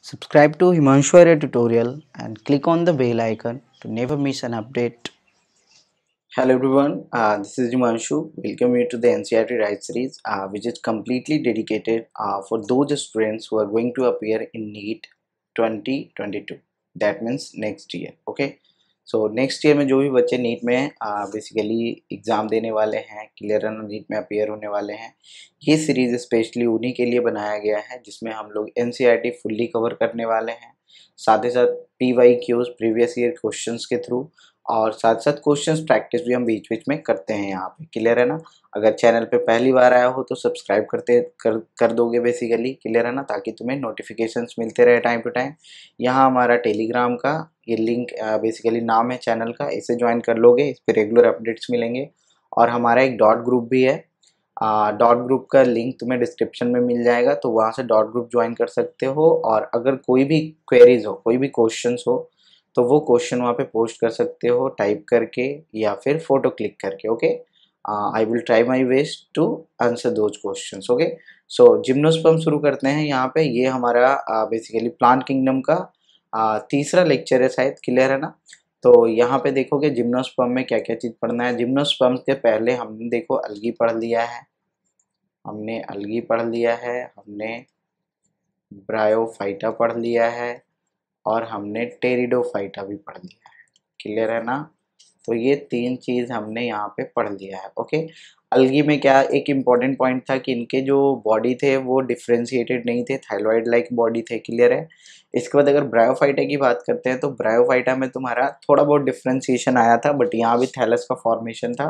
Subscribe to Himanshu Arya tutorial and click on the bell icon to never miss an update. Hello everyone, uh, this is Himanshu. Welcome you to the NCRT Write series uh, which is completely dedicated uh, for those students who are going to appear in NEET 2022. That means next year. Okay. So next year में जो भी बच्चे NEET में basically exam देने वाले हैं clear रन NEET में अपेयर होने वाले हैं ये सीरीज़ स्पेशली उन्हीं के लिए बनाया गया है जिसमें हम लोग एन फुल्ली कवर करने वाले हैं साथ ही साथ P Y Qs previous year question के थ्रू और साथ साथ क्वेश्चंस प्रैक्टिस भी हम बीच बीच में करते हैं यहाँ पे क्लियर है ना अगर चैनल पे पहली बार आया हो तो सब्सक्राइब करते कर कर दोगे बेसिकली क्लियर है ना ताकि तुम्हें नोटिफिकेशंस मिलते रहे टाइम टू टाइम यहाँ हमारा टेलीग्राम का ये लिंक बेसिकली नाम है चैनल का इसे ज्वाइन कर लोगे इस पर रेगुलर अपडेट्स मिलेंगे और हमारा एक डॉट ग्रुप भी है डॉट ग्रुप का लिंक तुम्हें डिस्क्रिप्शन में मिल जाएगा तो वहाँ से डॉट ग्रुप ज्वाइन कर सकते हो और अगर कोई भी क्वेरीज हो कोई भी क्वेश्चन हो तो वो क्वेश्चन वहाँ पे पोस्ट कर सकते हो टाइप करके या फिर फोटो क्लिक करके okay I will try my best to answer those question okay so gymnosperm शुरू करते हैं यहाँ पे ये हमारा बेसिकली प्लांट किंगडम का uh, तीसरा लेक्चर है शायद क्लियर है ना तो यहाँ पे देखोगे जिम्नोस्पम में क्या क्या चीज़ पढ़ना है जिम्नोस्पम के पहले हमने देखो अलगी पढ़ लिया है हमने अलगी पढ़ लिया है हमने ब्रायोफाइटा पढ़ लिया है और हमने टेरिडोफाइटा भी पढ़ लिया है क्लियर है ना तो ये तीन चीज़ हमने यहाँ पे पढ़ लिया है ओके अलगी में क्या एक इम्पॉर्टेंट पॉइंट था कि इनके जो बॉडी थे वो डिफ्रेंशिएटेड नहीं थे थायलॉयड लाइक बॉडी थे क्लियर है इसके बाद अगर ब्रायोफाइटा की बात करते हैं तो ब्रायोफाइटा में तुम्हारा थोड़ा बहुत डिफ्रेंशिएशन आया था बट यहाँ भी थैलस का फॉर्मेशन था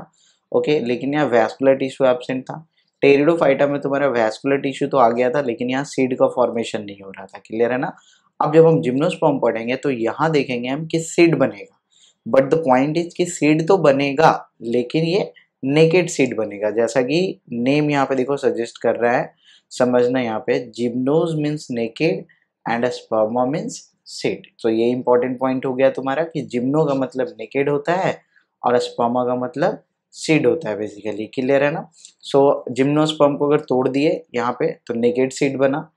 ओके लेकिन यहाँ वैस्कुलर टिश्यू एबसेंट था टेरिडोफाइटा में तुम्हारा वैस्कुलर टिश्यू तो आ गया था लेकिन यहाँ सीड का फॉर्मेशन नहीं हो रहा था क्लियर है ना अब जब हम जिम्नोस्पॉम पढ़ेंगे तो यहाँ देखेंगे हम कि सीड बनेगा बट द पॉइंट इज कि सीड तो बनेगा लेकिन ये नेकेड सीड बनेगा जैसा कि नेम यहाँ पे देखो सजेस्ट कर रहा है समझना यहाँ पे gymnos means naked and sperma means seed तो ये इंपॉर्टेंट पॉइंट हो गया तुम्हारा कि जिम्नो का मतलब नेकेड होता है और अस्पर्मा का मतलब सीड होता है बेसिकली क्लियर है ना सो so, जिम्नोस्पर्म को अगर तोड़ दिए यहाँ पे तो नेकेड सीड बना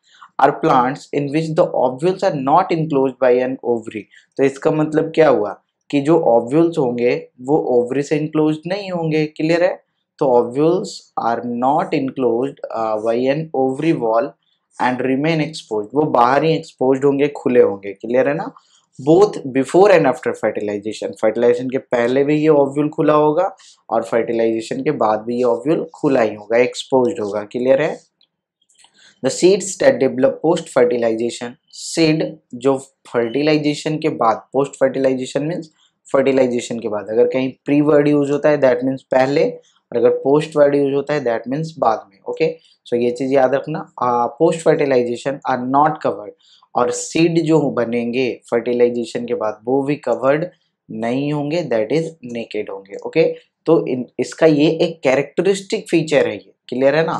are plants in which the ovules are not enclose by an ovary तो इसका मतलब क्या हुआ कि जो ऑब्यूल्स होंगे वो ओवरी से इनक्लोज नहीं होंगे क्लियर है तो ovules are not enclose by an ovary wall and remain expose वो बाहर ही एक्सपोज होंगे खुले होंगे क्लियर है ना both before and after fertilization fertilization के पहले भी ये ऑव्यूल खुला होगा और फर्टिलाइजेशन के बाद भी ये ऑव्यूल खुला ही होगा एक्सपोज होगा क्लियर है the seeds that develop post fertilization seed जो फर्टिलाइजेशन के बाद पोस्ट फर्टिलाइजेशन मीन्स फर्टिलाइजेशन के बाद अगर कहीं प्री वर्ड यूज होता है दैट मीन्स पहले और अगर पोस्ट वर्ड यूज होता है दैट मीन्स बाद में ओके सो ये चीज़ याद रखना post fertilization are not covered और सीड जो बनेंगे फर्टिलाइजेशन के बाद वो भी कवर्ड नहीं होंगे दैट इज नेकेड होंगे ओके तो इसका ये एक कैरेक्टरिस्टिक फीचर है ये क्लियर है ना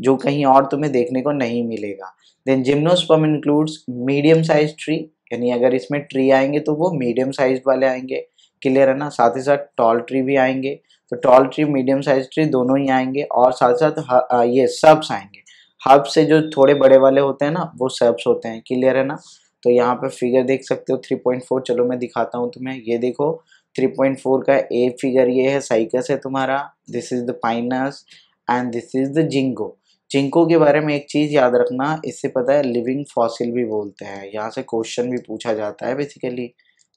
जो कहीं और तुम्हें देखने को नहीं मिलेगा then gymnosperm includes medium size tree यानी अगर इसमें ट्री आएंगे तो वो मीडियम साइज वाले आएंगे क्लियर है ना साथ ही साथ टॉल ट्री भी आएंगे तो tall tree medium size tree दोनों ही आएंगे और साथ ही साथ ये सब्स आएंगे हब से जो थोड़े बड़े वाले होते हैं ना वो सब्स होते हैं क्लियर है ना तो यहाँ पर फिगर देख सकते हो 3.4 चलो मैं दिखाता हूँ तुम्हें ये देखो 3.4 का ए फिगर ये है साइकस है तुम्हारा this is the Pinus and this is the Ginkgo Ginkgo के बारे में एक चीज़ याद रखना इससे पता है लिविंग फॉसिल भी बोलते हैं यहाँ से क्वेश्चन भी पूछा जाता है बेसिकली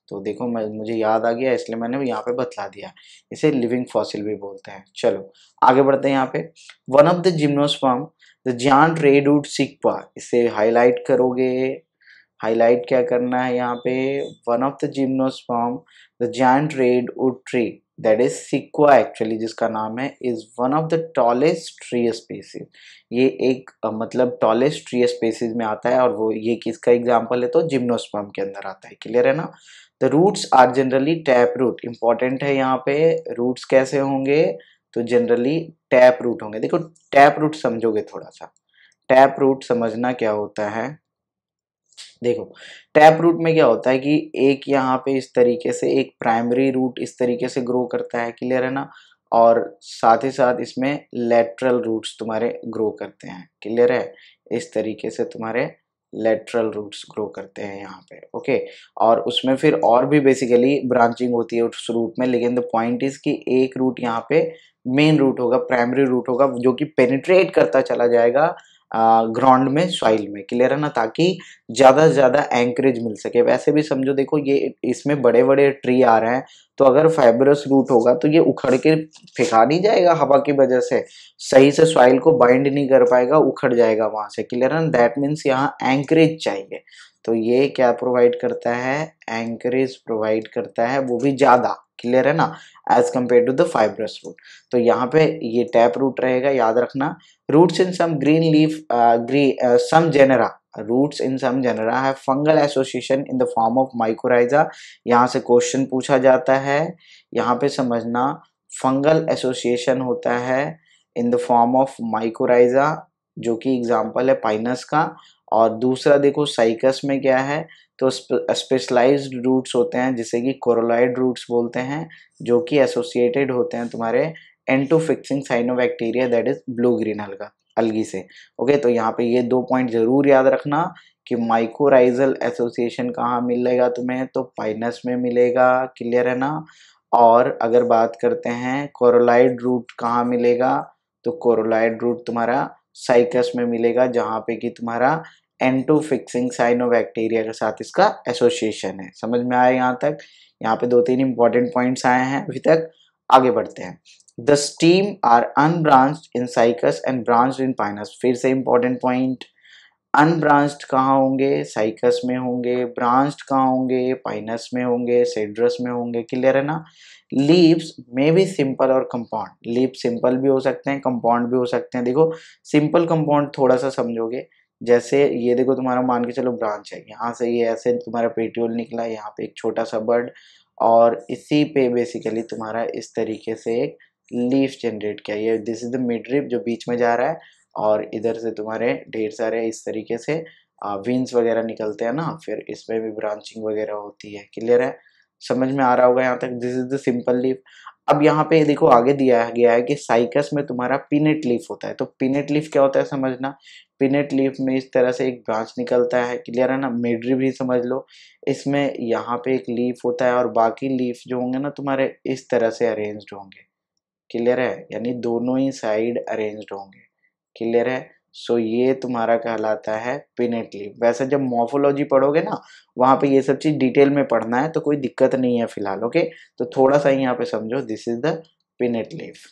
तो देखो मैं मुझे याद आ गया इसलिए मैंने यहाँ पे बतला दिया इसे लिविंग फॉसिल भी बोलते हैं चलो आगे बढ़ते हैं यहाँ पे one of the gymnosperm the giant redwood sequoia इसे हाईलाइट करोगे हाईलाइट क्या करना है यहाँ पे one of the gymnosperm the giant redwood tree that is sequoia actually जिसका नाम है is one of the tallest tree species ये एक मतलब टॉलेस्ट ट्री स्पेसिस में आता है और वो ये किसका एग्जाम्पल है तो जिम्नोस्पर्म के अंदर आता है क्लियर है ना the roots are generally tap root important है यहाँ पे रूट्स कैसे होंगे तो जनरली टैप रूट होंगे देखो टैप रूट समझोगे थोड़ा सा टैप रूट समझना क्या होता है देखो टैप रूट में क्या होता है कि एक यहाँ पे इस तरीके से एक प्राइमरी रूट इस तरीके से ग्रो करता है क्लियर है ना और साथ ही साथ इसमें लेटरल रूट्स तुम्हारे ग्रो करते हैं क्लियर है इस तरीके से तुम्हारे लेटरल रूट्स ग्रो करते हैं यहाँ पे ओके और उसमें फिर और भी बेसिकली ब्रांचिंग होती है उस रूट में लेकिन द पॉइंट इज़ कि एक रूट यहाँ पे मेन रूट होगा प्राइमरी रूट होगा जो कि पेनिट्रेट करता चला जाएगा ग्राउंड में सॉइल में क्लियर है ना ताकि ज़्यादा से ज़्यादा एंकरेज मिल सके वैसे भी समझो देखो ये इसमें बड़े बड़े ट्री आ रहे हैं तो अगर फाइबरस रूट होगा तो ये उखड़ के फेंका नहीं जाएगा हवा की वजह से सही से सॉइल को बाइंड नहीं कर पाएगा उखड़ जाएगा वहाँ से क्लियर है दैट मीन्स यहाँ एंकरेज चाहिए तो ये क्या प्रोवाइड करता है एंकरेज प्रोवाइड करता है वो भी ज़्यादा क्लियर है ना as compare to the fibrous root तो यहाँ पे ये टैप रूट रहेगा याद रखना roots in some green leaf green some genera roots in some genera है fungal association in the form of mycorrhiza यहाँ से क्वेश्चन पूछा जाता है यहाँ पे समझना फंगल एसोसिएशन होता है in the form of mycorrhiza जो कि एग्जाम्पल है पाइनस का और दूसरा देखो साइकस में क्या है तो स्पेशलाइज रूट्स होते हैं जिसे कि कोरोलाइड रूट्स बोलते हैं जो कि एसोसिएटेड होते हैं तुम्हारे एंटोफिक्सिंग fixing cyanobacteria that is blue green alga algae से ओके तो यहाँ पे ये दो पॉइंट जरूर याद रखना कि माइकोराइजल एसोसिएशन कहाँ मिलेगा तुम्हें तो पाइनस में मिलेगा क्लियर है ना और अगर बात करते हैं कोरोलाइड रूट कहाँ मिलेगा तो कोरोलाइड रूट तुम्हारा साइकस में मिलेगा जहाँ पे कि तुम्हारा एंटो फिक्सिंग साइनोबैक्टीरिया के साथ इसका एसोसिएशन है समझ में आया यहाँ तक यहाँ पे दो तीन इंपॉर्टेंट पॉइंट्स आए हैं अभी तक आगे बढ़ते हैं the stem are unbranched in Cycas and branched in Pinus फिर से इंपॉर्टेंट पॉइंट अनब्रांच्ड कहाँ होंगे साइकस में होंगे ब्रांच्ड कहाँ होंगे पाइनस में होंगे सेड्रस में होंगे क्लियर है ना लीव्स मे भी सिंपल और कंपाउंड लीव सिंपल भी हो सकते हैं कंपाउंड भी हो सकते हैं देखो सिंपल कंपाउंड थोड़ा सा समझोगे जैसे ये देखो तुम्हारा मान के चलो ब्रांच है यहाँ से ये ऐसे तुम्हारा पेट्रोल निकला यहाँ पे एक छोटा सा बर्ड और इसी पे बेसिकली तुम्हारा इस तरीके से एक लीव जनरेट किया ये this is the midrib जो बीच में जा रहा है और इधर से तुम्हारे ढेर सारे इस तरीके से विंस वगैरह निकलते हैं ना फिर इसमें भी ब्रांचिंग वगैरह होती है क्लियर है समझ में आ रहा होगा यहाँ तक this is the simple leaf अब यहाँ पे देखो आगे दिया गया है कि साइकस में तुम्हारा पिनेट लीफ होता है तो पिनेट लीफ क्या होता है समझना पिनेट लीफ में इस तरह से एक ब्रांच निकलता है क्लियर है ना मेड्री भी समझ लो इसमें यहाँ पे एक लीफ होता है और बाकी लीफ जो होंगे ना तुम्हारे इस तरह से अरेंज्ड होंगे क्लियर है यानी दोनों ही साइड अरेंज्ड होंगे क्लियर है सो so, ये तुम्हारा कहलाता है पिनेट लीफ वैसे जब मॉर्फोलॉजी पढ़ोगे ना वहाँ पे ये सब चीज़ डिटेल में पढ़ना है तो कोई दिक्कत नहीं है फिलहाल ओके तो थोड़ा सा ही यहाँ पे समझो this is the pinnate leaf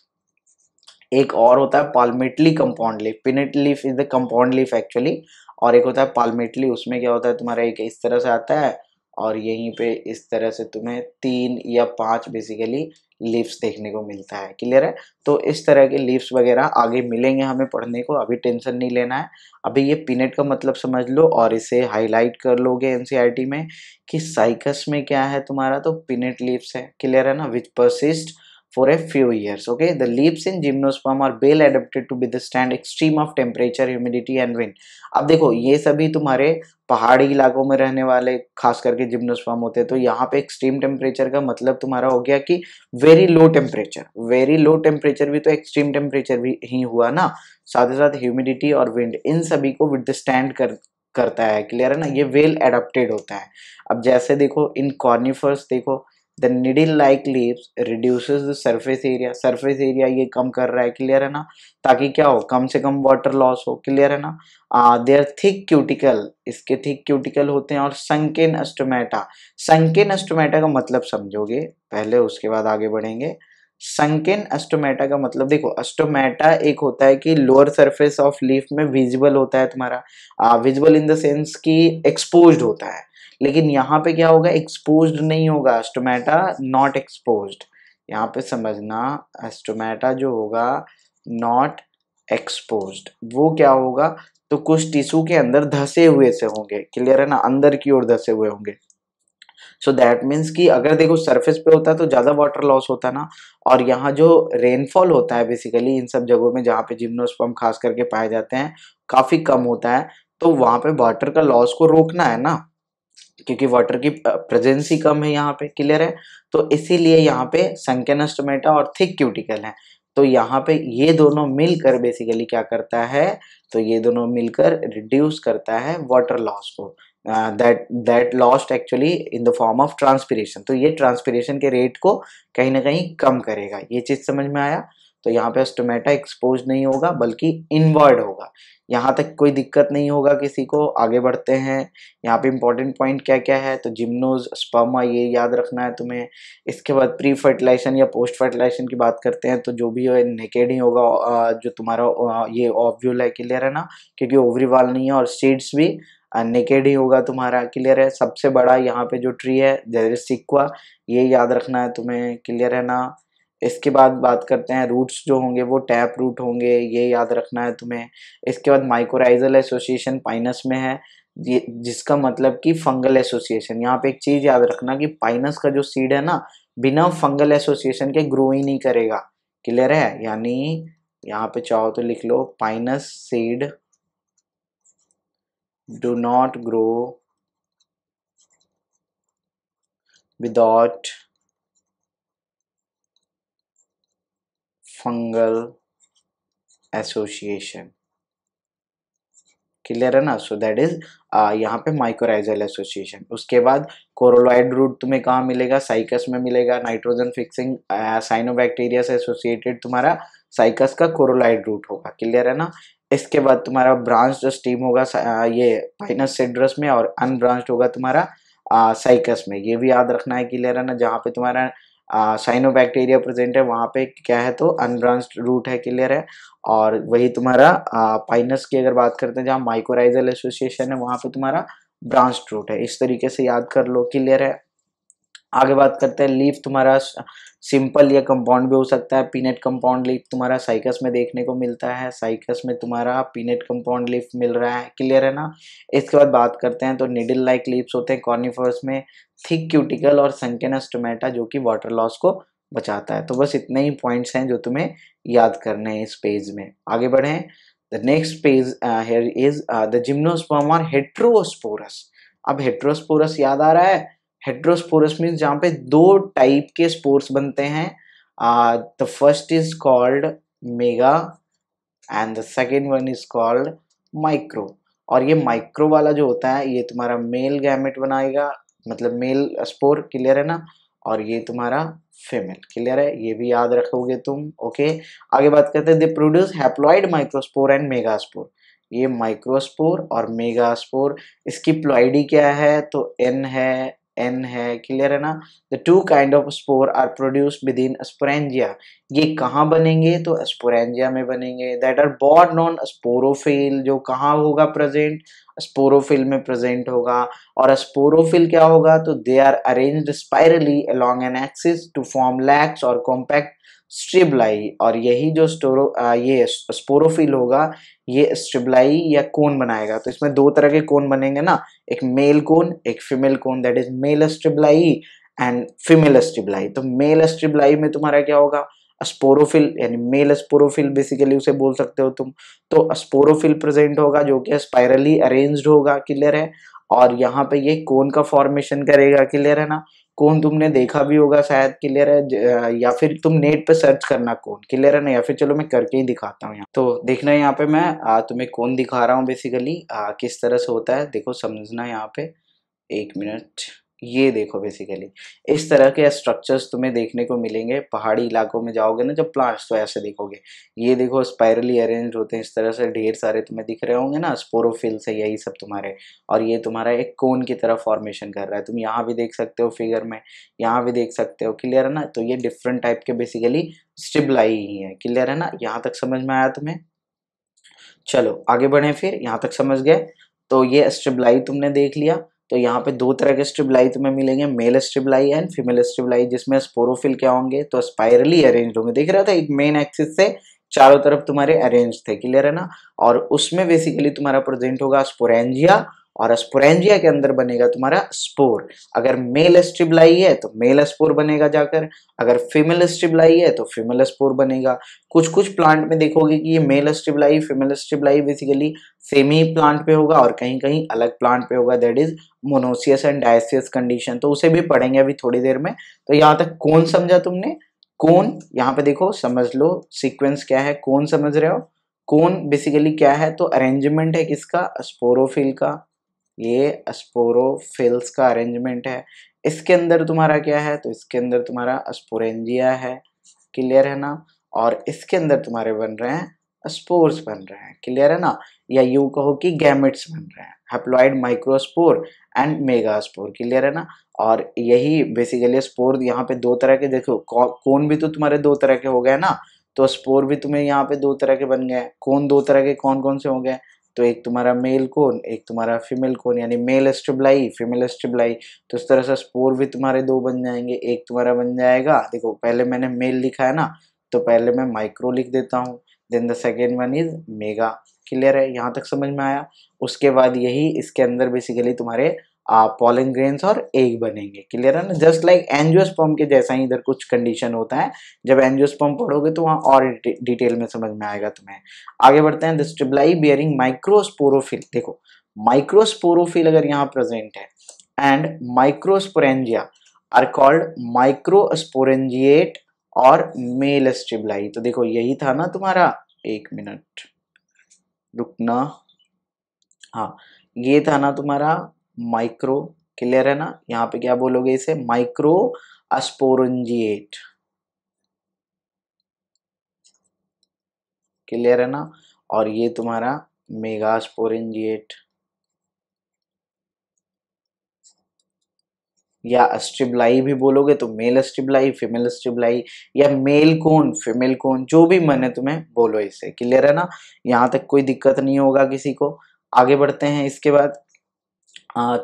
एक और होता है palmately compound leaf pinnate leaf is the compound leaf actually और एक होता है पालमेटली उसमें क्या होता है तुम्हारा एक इस तरह से आता है और यहीं पे इस तरह से तुम्हें तीन या पांच बेसिकली लीव्स देखने को मिलता है क्लियर है तो इस तरह के लीव्स वगैरह आगे मिलेंगे हमें पढ़ने को अभी टेंशन नहीं लेना है अभी ये पिनेट का मतलब समझ लो और इसे हाईलाइट कर लोगे एनसीईआरटी e में कि साइकस में क्या है तुम्हारा तो पिनेट लीव्स है क्लियर है ना which persist for a few years okay the leaves in gymnosperm are well adapted to withstand extreme of temperature humidity and wind अब देखो ये सभी तुम्हारे पहाड़ी इलाकों में रहने वाले खास करके जिम्नोस्पाम होते हैं तो यहाँ पे एक्सट्रीम टेम्परेचर का मतलब तुम्हारा हो गया कि very low temperature very low temperature भी तो एक्सट्रीम टेम्परेचर भी ही हुआ ना साथ ही साथ ह्यूमिडिटी और विंड इन सभी को विदस्टैंड कर करता है क्लियर है ना ये वेल एडोप्टेड होता है अब जैसे देखो इन कॉर्निफर्स देखो the needle like leaves reduces the surface area surface area ये कम कर रहा है क्लियर है ना ताकि क्या हो कम से कम वाटर लॉस हो क्लियर है ना देर थिक क्यूटिकल इसके थिक क्यूटिकल होते हैं और संकेन एस्टोमेटा संकेन एस्टोमेटा का मतलब समझोगे पहले उसके बाद आगे बढ़ेंगे संकेन एस्टोमेटा का मतलब देखो अस्टोमैटा एक होता है कि लोअर सरफेस ऑफ लीफ में विजिबल होता है तुम्हारा विजिबल इन द सेंस कि एक्सपोज होता है लेकिन यहाँ पे क्या होगा एक्सपोज नहीं होगा एस्टोमेटा नॉट एक्सपोज यहाँ पे समझना एस्टोमेटा जो होगा नॉट एक्सपोज वो क्या होगा तो कुछ टिश्यू के अंदर धसे हुए से होंगे क्लियर है ना अंदर की ओर धसे हुए होंगे सो दैट मीन्स कि अगर देखो सरफेस पे होता है तो ज़्यादा वाटर लॉस होता ना और यहाँ जो रेनफॉल होता है बेसिकली इन सब जगहों में जहाँ पे जिम्नोस्पम खास करके पाए जाते हैं काफ़ी कम होता है तो वहां पे वाटर का लॉस को रोकना है ना क्योंकि वाटर की प्रेजेंस ही कम है यहाँ पे क्लियर है तो इसीलिए यहाँ पे संकेनस्टोमेटा और थिक क्यूटिकल है तो यहाँ पे ये दोनों मिलकर बेसिकली क्या करता है तो ये दोनों मिलकर रिड्यूस करता है वाटर लॉस को that that lost actually in the form of transpiration तो ये ट्रांसपीरेशन के रेट को कहीं ना कहीं कम करेगा ये चीज़ समझ में आया तो यहाँ पे स्टोमेटा एक्सपोज नहीं होगा बल्कि इनवर्ड होगा यहाँ तक कोई दिक्कत नहीं होगा किसी को आगे बढ़ते हैं यहाँ पे इंपॉर्टेंट पॉइंट क्या क्या है तो जिम्नोज स्पर्मा ये याद रखना है तुम्हें इसके बाद प्री फर्टिलाइजेशन या पोस्ट फर्टिलाइजेशन की बात करते हैं तो जो भी है नेकेड ही होगा जो तुम्हारा ये ऑब्व्यूल है क्लियर है ना क्योंकि ओवरी वाल नहीं है और सीड्स भी नेकेड ही होगा तुम्हारा क्लियर है सबसे बड़ा यहाँ पे जो ट्री है जैसे सिक्वा ये याद रखना है तुम्हें क्लियर है ना इसके बाद बात करते हैं रूट्स जो होंगे वो टैप रूट होंगे ये याद रखना है तुम्हें इसके बाद माइक्रोराइजल एसोसिएशन पाइनस में है जिसका मतलब कि फंगल एसोसिएशन यहाँ पे एक चीज याद रखना कि पाइनस का जो सीड है ना बिना फंगल एसोसिएशन के ग्रो ही नहीं करेगा क्लियर है यानी यहाँ पे चाहो तो लिख लो Pinus seed do not grow without fungal association clear है ना सो दैट इज यहाँ पे माइक्रोराइजल एसोसिएशन उसके बाद कोरोलॉइड रूट तुम्हें कहाँ मिलेगा साइकस में मिलेगा नाइट्रोजन फिक्सिंग साइनोबैक्टीरिया से एसोसिएटेड तुम्हारा साइकस का कोरोलॉइड रूट होगा क्लियर है ना इसके बाद तुम्हारा ब्रांच जो स्टीम होगा uh, ये पाइनस सेड्रस में और अनब्रांच होगा तुम्हारा साइकस uh, में ये भी याद रखना है क्लियर है ना जहाँ पे तुम्हारा साइनो बैक्टीरिया प्रेजेंट है वहाँ पे क्या है तो अनब्रांच रूट है क्लियर है और वही तुम्हारा पाइनस की अगर बात करते हैं जहाँ माइकोराइजल एसोसिएशन है वहाँ पे तुम्हारा ब्रांच रूट है इस तरीके से याद कर लो क्लियर है आगे बात करते हैं लीफ तुम्हारा सिंपल या कंपाउंड भी हो सकता है पीनेट कंपाउंड लीफ तुम्हारा साइकस में देखने को मिलता है साइकस में तुम्हारा पीनेट कंपाउंड लीफ मिल रहा है क्लियर है ना इसके बाद बात करते हैं तो निडिल लाइक लीव्स होते हैं कॉर्निफर्स में थिक क्यूटिकल और संकेनस टोमेटा जो कि वाटर लॉस को बचाता है तो बस इतने ही पॉइंट्स हैं जो तुम्हें याद करने हैं इस पेज में आगे बढ़े the next page here is the gymnosperm और हेट्रोस्पोरस अब हेट्रोस्पोरस याद आ रहा है हेट्रोस्पोरस मीन्स जहाँ पे दो टाइप के स्पोर्स बनते हैं the first is called mega and the second one is called micro और ये माइक्रो वाला जो होता है ये तुम्हारा मेल गैमेट बनाएगा मतलब मेल स्पोर क्लियर है ना और ये तुम्हारा फीमेल क्लियर है ये भी याद रखोगे तुम ओके आगे बात करते हैं they produce haploid microspore and megaspore ये माइक्रोस्पोर और मेगास्पोर इसकी प्लॉइडी क्या है तो एन है एन है क्लियर है ना the two kind of spore are produce within sporangia ये कहाँ बनेंगे तो स्पोरेंजिया में बनेंगे that are borne on sporophyll जो कहाँ होगा प्रेजेंट स्पोरोफिल में प्रेजेंट होगा और स्पोरोफिल क्या होगा तो they are arranged spirally along an axis to form lax और कॉम्पैक्ट स्ट्रिबलाई और यही जो स्टोरो आ, ये स्पोरोफिल होगा ये स्ट्रिबलाई या कोन बनाएगा तो इसमें दो तरह के कोन बनेंगे ना एक मेल कोन एक female cone that is male strobili and female strobili तो मेल स्ट्रिबलाई में तुम्हारा क्या होगा स्पोरोफिल यानी मेल स्पोरोफिल बेसिकली उसे बोल सकते हो तुम तो स्पोरोफिल प्रेजेंट होगा जो कि स्पायरली अरेंज्ड होगा क्लियर है और यहाँ पे ये कोन का फॉर्मेशन करेगा क्लियर है ना कौन तुमने देखा भी होगा शायद क्लियर है या फिर तुम नेट पे सर्च करना कौन क्लियर है ना या फिर चलो मैं करके ही दिखाता हूँ यहाँ तो देखना यहाँ पे मैं आ, तुम्हें कौन दिखा रहा हूँ बेसिकली आ, किस तरह से होता है देखो समझना यहाँ पे एक मिनट ये देखो बेसिकली इस तरह के स्ट्रक्चर्स तुम्हें देखने को मिलेंगे पहाड़ी इलाकों में जाओगे ना जब प्लांट्स तो ऐसे देखोगे ये देखो स्पायरली अरेंज होते हैं इस तरह से ढेर सारे तुम्हें दिख रहे होंगे ना स्पोरोफिल से यही सब तुम्हारे और ये तुम्हारा एक कोन की तरह फॉर्मेशन कर रहा है तुम यहाँ भी देख सकते हो फिगर में यहाँ भी देख सकते हो क्लियर है ना तो ये डिफरेंट टाइप के बेसिकली स्टिबलाई ही है क्लियर है ना यहाँ तक समझ में आया तुम्हें चलो आगे बढ़े फिर यहाँ तक समझ गए तो ये स्टिबलाई तुमने देख लिया तो यहाँ पे दो तरह के स्ट्रिबलाई तुम्हें मिलेंगे male strobili and female strobili जिसमें स्पोरोफिल क्या होंगे तो स्पायरली अरेंज होंगे देख रहा था एक मेन एक्सिस से चारों तरफ तुम्हारे अरेंज थे क्लियर है ना और उसमें बेसिकली तुम्हारा प्रेजेंट होगा स्पोरेंजिया और स्पोरेंजिया के अंदर बनेगा तुम्हारा स्पोर अगर मेल स्ट्रिबलाई है तो मेल स्पोर बनेगा जाकर अगर फीमेल स्ट्रिबलाई है तो फीमेल स्पोर बनेगा कुछ कुछ प्लांट में देखोगे कि ये male strobili female strobili basically same ही प्लांट पे होगा और कहीं कहीं अलग प्लांट पे होगा that is monoecious and dioecious condition तो उसे भी पढ़ेंगे अभी थोड़ी देर में तो यहाँ तक कौन समझा तुमने कौन यहाँ पे देखो समझ लो सिक्वेंस क्या है कौन समझ रहे हो कौन बेसिकली क्या है तो अरेंजमेंट है किसका स्पोरोफिल का ये अस्पोरोफिल्स का अरेंजमेंट है इसके अंदर तुम्हारा क्या है तो इसके अंदर तुम्हारा अस्पोरेंजिया है क्लियर है ना और इसके अंदर तुम्हारे बन रहे हैं स्पोर्स बन रहे हैं क्लियर है ना या यू कहो कि गैमेट्स बन रहे हैं haploid microspore and megaspore clear है ना और यही बेसिकली स्पोर यहाँ पे दो तरह के देखो कौन भी तो तुम्हारे दो तरह के हो गए ना तो स्पोर भी तुम्हें यहाँ पे दो तरह के बन गए कौन दो तरह के कौन कौन से हो गए तो एक तुम्हारा मेल कोन एक तुम्हारा फीमेल कोन यानी मेल एस्ट्रिबलाई फीमेल एस्ट्रिबलाई तो इस तरह से स्पोर भी तुम्हारे दो बन जाएंगे एक तुम्हारा बन जाएगा देखो पहले मैंने मेल लिखा है ना तो पहले मैं माइक्रो लिख देता हूँ then the second one is mega clear है यहाँ तक समझ में आया उसके बाद यही इसके अंदर बेसिकली तुम्हारे पॉलिंग ग्रेन्स और एग बनेंगे क्लियर है ना जस्ट लाइक एनजियोस्पर्म के जैसा ही इधर कुछ कंडीशन होता है जब एनजियोस्पर्म पढ़ोगे तो वहाँ और डिटेल में समझ में आएगा तुम्हें आगे बढ़ते हैं द बियरिंग माइक्रोस्पोरोफिल देखो माइक्रोस्पोरोफिल अगर यहाँ प्रेजेंट है and microsporangia are called microsporangiate और मेल स्टिबलाई तो देखो यही था ना तुम्हारा एक मिनट रुकना हाँ ये था ना तुम्हारा माइक्रो क्लियर है ना यहाँ पे क्या बोलोगे इसे माइक्रो अस्पोरजिएट क्लियर है ना और ये तुम्हारा मेगास्पोरेंजिएट या अस्टिबलाई भी बोलोगे तो मेल अस्टिबलाई फीमेल अस्टिबलाई या मेल कोन फीमेल कोन जो भी मन है तुम्हें बोलो इसे क्लियर है ना यहाँ तक कोई दिक्कत नहीं होगा किसी को आगे बढ़ते हैं इसके बाद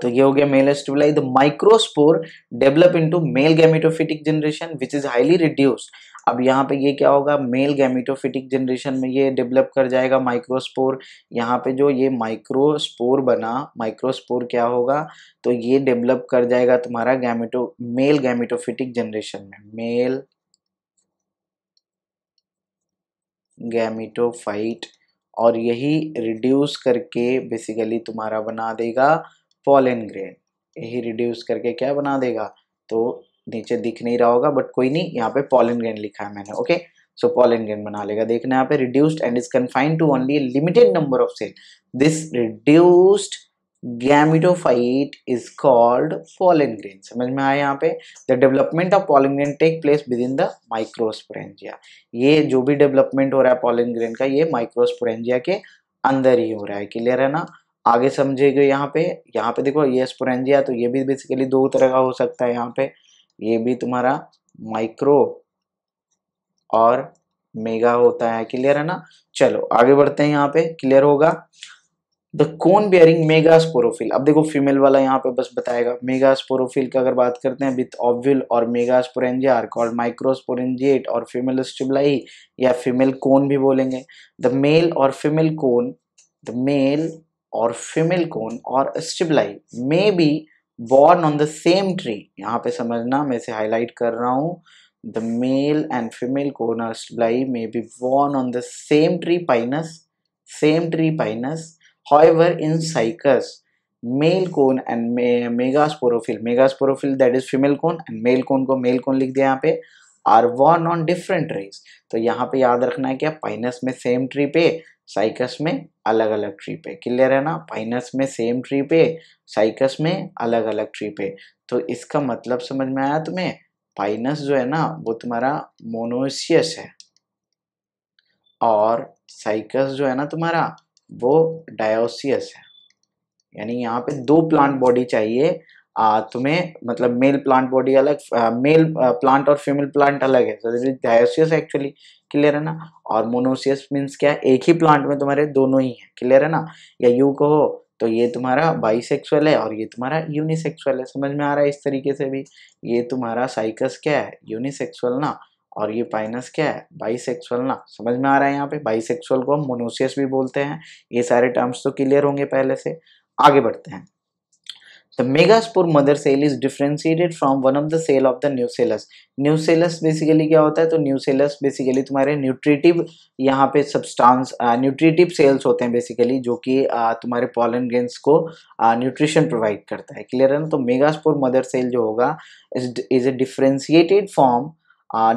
तो ये हो गया male strobili the microspore develop into male gametophytic generation which is highly reduced अब यहाँ पे ये क्या होगा मेल गैमिटोफिटिक जनरेशन में ये डेवलप कर जाएगा माइक्रोस्पोर यहाँ पे जो ये माइक्रोस्पोर बना माइक्रोस्पोर क्या होगा तो ये डेवलप कर जाएगा तुम्हारा गैमिटो मेल गैमिटोफिटिक जनरेशन में मेल गैमिटोफाइट और यही रिड्यूस करके बेसिकली तुम्हारा बना देगा फॉलन ग्रेन यही रिड्यूस करके क्या बना देगा तो नीचे दिख नहीं रहा होगा बट कोई नहीं यहाँ पे पॉलन ग्रेन लिखा है मैंने ओके सो पॉलन ग्रेन बना लेगा देखना यहाँ पे reduced and is confined to only limited number of cell this reduced gametophyte is called pollen grain समझ में आया यहाँ पे the development of pollen grain take place within the microsporangia ये जो भी डेवलपमेंट हो रहा है pollen ग्रेन का ये माइक्रोस्पोरेंजिया के अंदर ही हो रहा है क्लियर है ना आगे गए यहाँ पे यहाँ पे देखो ये स्पोरेंजिया तो ये भी बेसिकली दो तरह का हो सकता है यहाँ पे ये भी तुम्हारा माइक्रो और मेगा होता है क्लियर है ना चलो आगे बढ़ते हैं यहाँ पे क्लियर होगा the cone bearing megasporophyll अब देखो फीमेल वाला यहाँ पे बस बताएगा मेगा स्पोरोफिल का अगर बात करते हैं विथ ऑब्विल और मेगा स्पोरेंजिया कॉल्ड माइक्रोस्पोरेंजिएट और फीमेल स्टिबलाई या फीमेल कोन भी बोलेंगे द मेल और फीमेल कोन द मेल और फीमेल कोन और strobili may be borne on the same tree यहाँ पे समझना मैं इसे हाईलाइट कर रहा हूँ the male and female cone और strobili may be borne on the same tree Pinus same tree Pinus however in cycas male cone and me megasporophil megasporophil that is female cone and male cone को male cone लिख दिया यहाँ पे are borne on different trees तो यहाँ पे याद रखना है क्या पाइनस में सेम ट्री पे साइकस में अलग अलग ट्री पे क्लियर है ना पाइनस में सेम ट्री पे साइकस में अलग अलग ट्री पे तो इसका मतलब समझ में आया तुम्हें पाइनस जो है ना वो तुम्हारा मोनोसियस है और साइकस जो है ना तुम्हारा वो डायोसियस है यानी यहाँ पे दो प्लांट बॉडी चाहिए आ, तुम्हें मतलब मेल प्लांट बॉडी अलग आ, मेल आ, प्लांट और फीमेल प्लांट अलग है डायोसियस एक्चुअली क्लियर है ना और मोनोसियस मीन्स क्या है एक ही प्लांट में तुम्हारे दोनों ही है क्लियर है ना या यू कहो तो ये तुम्हारा बाइसेक्सुअल है और ये तुम्हारा यूनिसेक्सुअल है समझ में आ रहा है इस तरीके से भी ये तुम्हारा साइकस क्या है यूनिसेक्सुअल ना और ये पाइनस क्या है बाइसेक्सुअल ना समझ में आ रहा है यहाँ पे बाइसेक्सुअल को हम मोनोसियस भी बोलते हैं ये सारे टर्म्स तो क्लियर होंगे पहले से आगे बढ़ते हैं The Megaspore mother cell is differentiated from one of the cell of the nucellus. Nucellus basically क्या होता है तो nucellus basically तुम्हारे nutritive यहाँ पे substance nutritive cells होते हैं basically जो कि तुम्हारे pollen grains को nutrition provide करता है क्लियर है ना तो Megaspore mother cell जो होगा is is a differentiated form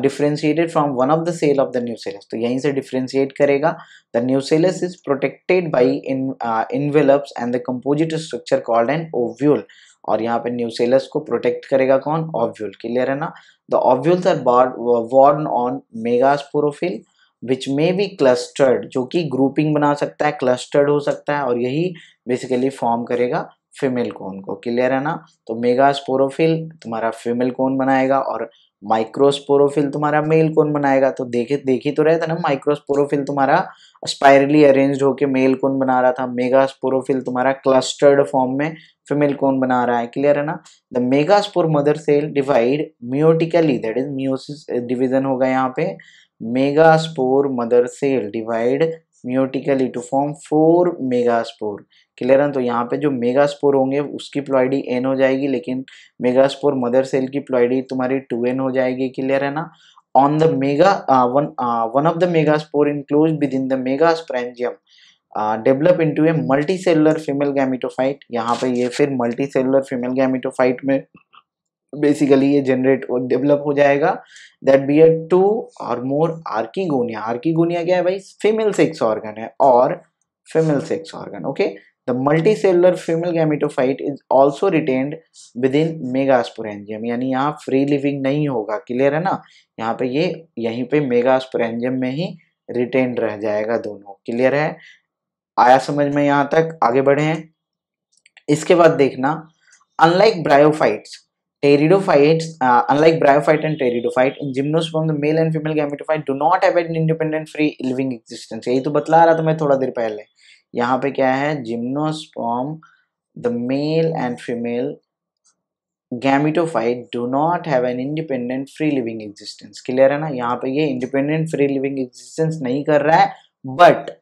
differentiated from one of the cell of the nucellus तो यहीं से डिफ्रेंशिएट करेगा the nucellus is protected by in envelopes and the composite structure called and ovule और यहाँ पे new cells को protect करेगा कौन ऑव्यूल क्लियर है ना the ovules are borne on megasporophyll which may be clustered जो कि ग्रुपिंग बना सकता है क्लस्टर्ड हो सकता है और यही बेसिकली फॉर्म करेगा फीमेल कोन को क्लियर है ना तो मेगास्पोरोफिल तुम्हारा फीमेल कोन बनाएगा और माइक्रोस्पोरोफिल तुम्हारा मेल कौन बनाएगा तो देखे देखी तो रहे थे ना माइक्रोस्पोरोफिल तुम्हारा स्पायरली अरेंज होके मेल कौन बना रहा था मेगा स्पोरोफिल तुम्हारा क्लस्टर्ड फॉर्म में फीमेल कौन बना रहा है क्लियर है ना the megaspore mother cell divide meiotically that is meiosis division होगा यहाँ पे megaspore mother cell divide meiotically to form four megaspore clear है तो यहाँ पे जो मेगास्पोर होंगे उसकी प्लॉयडी एन हो जाएगी लेकिन मेगा स्पोर मदर सेल की प्लॉयडी तुम्हारी टू एन हो जाएगी क्लियर है ना on the mega one one of the megaspore enclose within the mega megasporangium develop into a multicellular female gametophyte यहाँ पे ये फिर मल्टी सेलर फीमेल गैमिटोफाइट में बेसिकली ये जनरेट डेवलप हो जाएगा दैट बी एड टू और मोर archegonia archegonia क्या है भाई फीमेल सेक्स ऑर्गन है और female sex organ okay cellular female gametophyte is also retained within megasporangium यानी यहाँ फ्री लिविंग नहीं होगा क्लियर है ना यहाँ पे ये यहीं पे मेगास्पोरेंजियम में ही रिटेन रह जाएगा दोनों क्लियर है आया समझ में यहाँ तक आगे बढ़े हैं इसके बाद देखना unlike bryophytes Pteridophytes, uh, unlike bryophyte and pteridophyte, in gymnosperm, the male and female gametophyte do not have an independent free living existence. यही तो बतला रहा था मैं थोड़ा देर पहले यहाँ पे क्या है gymnosperm, the male and female gametophyte do not have an independent free living existence. Clear है ना यहाँ पे ये independent free living existence नहीं कर रहा है but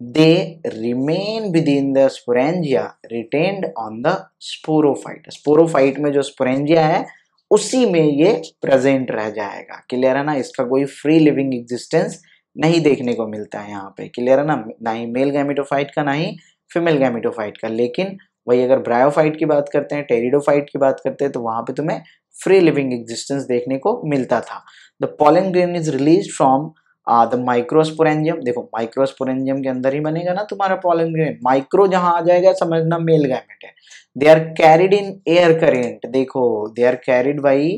they remain within the sporangia retained on the sporophyte sporophyte में जो sporangia है उसी में ये प्रेजेंट रह जाएगा क्लियर है ना इसका कोई फ्री लिविंग एग्जिस्टेंस नहीं देखने को मिलता है यहाँ पे क्लियर है ना ना ही मेल गैमिटोफाइट का ना ही फीमेल गैमिटोफाइट का लेकिन वही अगर ब्रायोफाइट की बात करते हैं टेरिडोफाइट की बात करते हैं तो वहाँ पे तुम्हें फ्री लिविंग एग्जिस्टेंस देखने को मिलता था the pollen grain is release from the microsporangium देखो माइक्रोस्पोरेंजियम के अंदर ही बनेगा ना तुम्हारा पॉलन ग्रेन माइक्रो जहां आ जाएगा समझना मेल गैमेट है they are carried in air current देखो they are carried by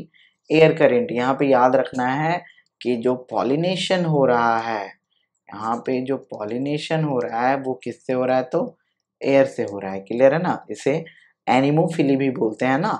air current यहाँ पे याद रखना है कि जो पॉलिनेशन हो रहा है यहाँ पे जो पॉलिनेशन हो रहा है वो किससे हो रहा है तो एयर से हो रहा है क्लियर है ना इसे एनिमोफिली भी बोलते हैं ना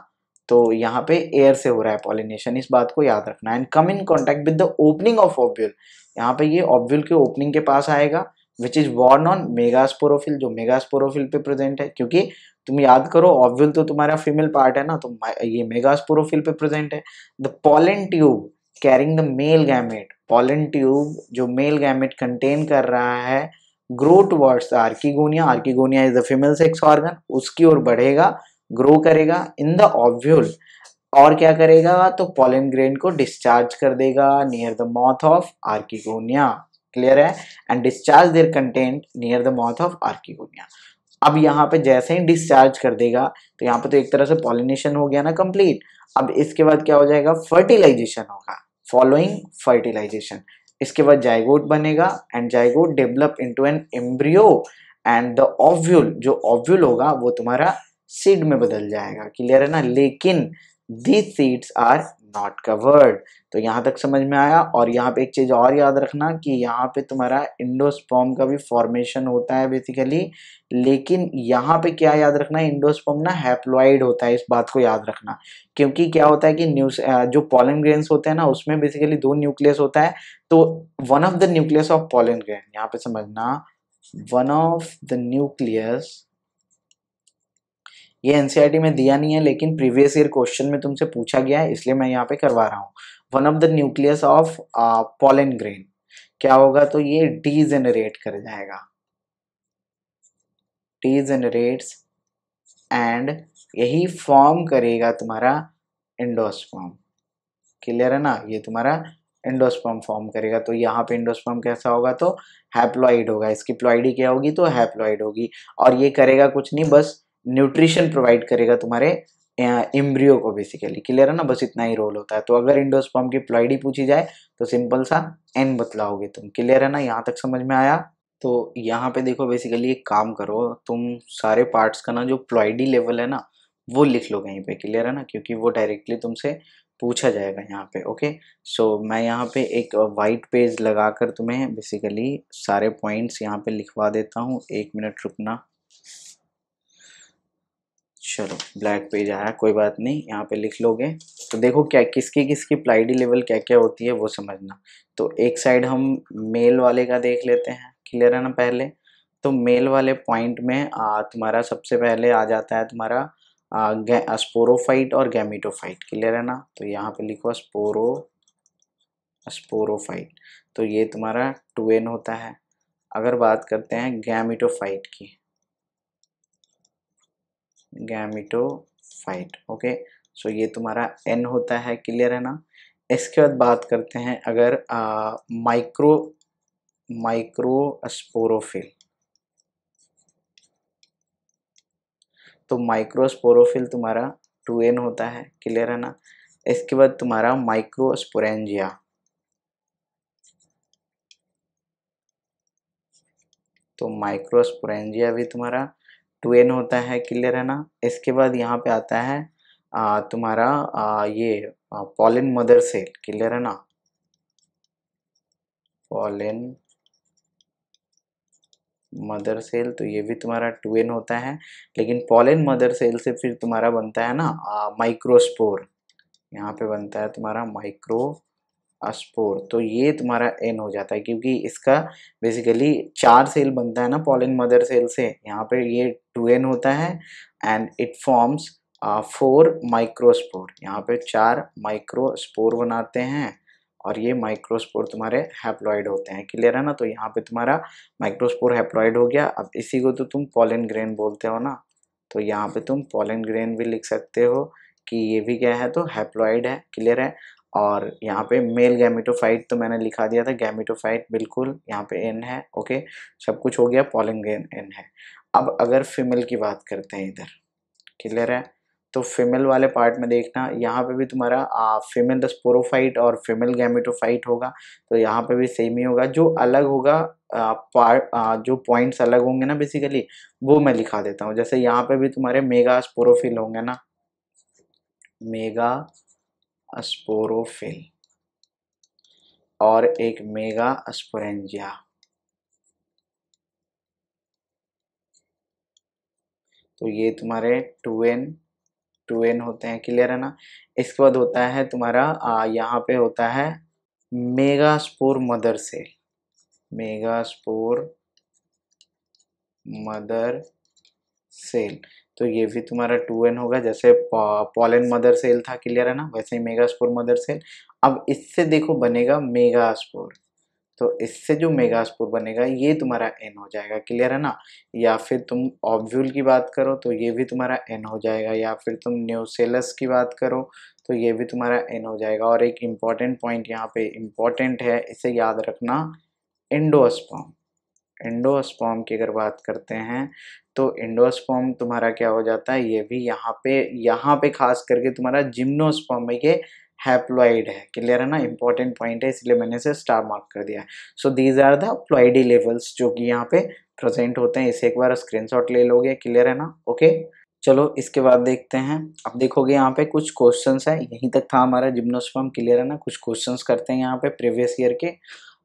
तो यहाँ पे एयर से हो रहा है पॉलिनेशन इस बात को याद रखना and come in contact with the opening of ovule यहाँ पे ये ऑब्व्यूल के ओपनिंग के पास आएगा which is borne on megasporophyll जो मेगास्पोरोफिल पे प्रेजेंट है क्योंकि तुम याद करो ऑब्व्यूल तो तुम्हारा फीमेल पार्ट है ना तो ये मेगास्पोरोफिल पे प्रेजेंट है the pollen tube carrying the male gamete pollen tube जो मेल गैमेट कंटेन कर रहा है grow towards archegonia archegonia is the female sex organ उसकी ओर बढ़ेगा ग्रो करेगा इन द ऑब्व्यूल और क्या करेगा तो पॉलन ग्रेन को डिस्चार्ज कर देगा near the mouth of archegonia clear है and discharge their content near the mouth of archegonia अब यहाँ पे जैसे ही डिस्चार्ज कर देगा तो यहाँ पे तो एक तरह से पॉलिनेशन हो गया ना कंप्लीट अब इसके बाद क्या हो जाएगा फर्टिलाइजेशन होगा फॉलोइंग फर्टिलाइजेशन इसके बाद जायगोट बनेगा and zygote develop into an embryo and the ovule जो ओव्यूल होगा वो तुम्हारा सीड में बदल जाएगा क्लियर है ना लेकिन these seeds are not covered तो यहाँ तक समझ में आया और यहाँ पे एक चीज़ और याद रखना कि यहाँ पे तुम्हारा इंडोस्पॉम का भी फॉर्मेशन होता है बेसिकली लेकिन यहाँ पे क्या याद रखना इंडोस्पॉम ना हैप्लॉइड होता है इस बात को याद रखना क्योंकि क्या होता है कि न्यूज जो पॉलन ग्रेन्स होते हैं ना उसमें बेसिकली दो न्यूक्लियस होता है तो one of the nucleus of pollen grain यहाँ पे समझना वन ऑफ द न्यूक्लियस ये एनसीईआरटी e में दिया नहीं है लेकिन प्रीवियस ईयर क्वेश्चन में तुमसे पूछा गया है इसलिए मैं यहाँ पे करवा रहा हूँ one of the nucleus of pollen grain क्या होगा तो ये डी जेनरेट कर जाएगा डी जेनरेट एंड यही फॉर्म करेगा तुम्हारा इंडोस्पॉम क्लियर है ना ये तुम्हारा इंडोस्पॉम फॉर्म करेगा तो यहाँ पे इंडोस्पॉम कैसा होगा तो हैप्लॉइड होगा इसकी प्लॉइडी क्या होगी तो हैप्लॉइड होगी और ये करेगा कुछ नहीं बस न्यूट्रिशन प्रोवाइड करेगा तुम्हारे एम्ब्रियो को बेसिकली क्लियर है ना बस इतना ही रोल होता है तो अगर इंडोस्पॉम की प्लॉइडी पूछी जाए तो सिंपल सा एन बतलाओगे तुम क्लियर है ना यहाँ तक समझ में आया तो यहाँ पे देखो बेसिकली एक काम करो तुम सारे पार्ट्स का ना जो प्लॉइडी लेवल है ना वो लिख लो कहीं पे क्लियर है ना क्योंकि वो डायरेक्टली तुमसे पूछा जाएगा यहाँ पे ओके सो so, मैं यहाँ पे एक वाइट पेज लगा कर तुम्हें बेसिकली सारे पॉइंट्स यहाँ पे लिखवा देता हूँ एक मिनट रुकना चलो ब्लैक पेज आया कोई बात नहीं यहाँ पे लिख लोगे तो देखो क्या किसकी किसकी प्लाइडी लेवल क्या क्या होती है वो समझना तो एक साइड हम मेल वाले का देख लेते हैं क्लियर है ना पहले तो मेल वाले पॉइंट में आ, तुम्हारा सबसे पहले आ जाता है तुम्हारा स्पोरोफाइट और गैमिटोफाइट क्लियर है ना तो यहाँ पे लिखो स्पोरो स्पोरोफाइट तो ये तुम्हारा टू होता है अगर बात करते हैं गैमिटोफाइट की गैमिटोफाइट ओके सो ये तुम्हारा एन होता है क्लियर है ना इसके बाद बात करते हैं अगर आ, माइक्रो माइक्रोस्पोरोफिल तो माइक्रोस्पोरोफिल तुम्हारा टू एन होता है क्लियर है ना इसके बाद तुम्हारा माइक्रोस्पोरेंजिया तो माइक्रोस्पोरेंजिया भी तुम्हारा टू एन होता है क्लियर है ना इसके बाद यहाँ पे आता है आ, तुम्हारा आ, ये पॉलिन मदर सेल क्लियर है ना पॉलिन मदर सेल तो ये भी तुम्हारा टू एन होता है लेकिन पॉलिन मदर सेल से फिर तुम्हारा बनता है ना माइक्रोस्पोर यहाँ पे बनता है तुम्हारा माइक्रो स्पोर तो ये तुम्हारा एन हो जाता है क्योंकि इसका बेसिकली चार सेल बनता है ना पॉलिन मदर सेल से यहाँ पे ये टू एन होता है and it forms four microspore यहाँ पे चार माइक्रोस्पोर बनाते हैं और ये माइक्रोस्पोर तुम्हारे हैप्लॉइड होते हैं क्लियर है ना तो यहाँ पे तुम्हारा माइक्रोस्पोर हैप्लॉइड हो गया अब इसी को तो तुम पॉलिन ग्रेन बोलते हो ना तो यहाँ पे तुम पॉलिन ग्रेन भी लिख सकते हो कि ये भी क्या है तो हैप्लॉइड है क्लियर है और यहाँ पे मेल गैमिटोफाइट तो मैंने लिखा दिया था गैमिटोफाइट बिल्कुल यहाँ पे एन है ओके सब कुछ हो गया पॉलिंगेन एन है अब अगर फीमेल की बात करते हैं इधर क्लियर है तो फीमेल वाले पार्ट में देखना यहाँ पे भी तुम्हारा फीमेल द स्पोरोफाइट और फीमेल गैमिटोफाइट होगा तो यहाँ पे भी सेम ही होगा जो अलग होगा पार्ट जो पॉइंट्स अलग होंगे ना बेसिकली वो मैं लिखा देता हूँ जैसे यहाँ पे भी तुम्हारे मेगा स्पोरोफिल होंगे ना मेगा स्पोरोफिल और एक मेगा स्पोरेंजिया तो ये तुम्हारे टू एन टू एन होते हैं क्लियर है ना इसके बाद होता है तुम्हारा आ, यहाँ पे होता है megaspore mother cell megaspore mother cell तो ये भी तुम्हारा टू एन होगा जैसे पॉलन मदर सेल था क्लियर है ना वैसे ही मेगास्पोर मदर सेल अब इससे देखो बनेगा मेगास्पोर तो इससे जो मेगास्पोर बनेगा ये तुम्हारा एन हो जाएगा क्लियर है ना या फिर तुम ऑब्व्यूल की बात करो तो ये भी तुम्हारा एन हो जाएगा या फिर तुम न्यूसेलस की बात करो तो ये भी तुम्हारा एन हो जाएगा और एक इम्पॉर्टेंट पॉइंट यहाँ पे इम्पॉर्टेंट है इसे याद रखना इंडोस्पॉम इंडोस्पॉम की अगर बात करते हैं तो इंडोस्पर्म तुम्हारा क्या हो जाता है ये भी यहाँ पे यहाँ पे खास करके तुम्हारा जिम्नोस्पर्म ये हैप्लॉइड है क्लियर है ना इंपॉर्टेंट पॉइंट है इसलिए मैंने इसे स्टार मार्क कर दिया है so these are the ploidy levels जो कि यहाँ पे प्रेजेंट होते हैं इसे एक बार स्क्रीनशॉट ले लोगे क्लियर है ना ओके चलो इसके बाद देखते हैं अब देखोगे यहाँ पे कुछ क्वेश्चंस है यहीं तक था हमारा जिम्नोस्पर्म क्लियर है ना कुछ क्वेश्चंस करते हैं यहाँ पे प्रीवियस ईयर के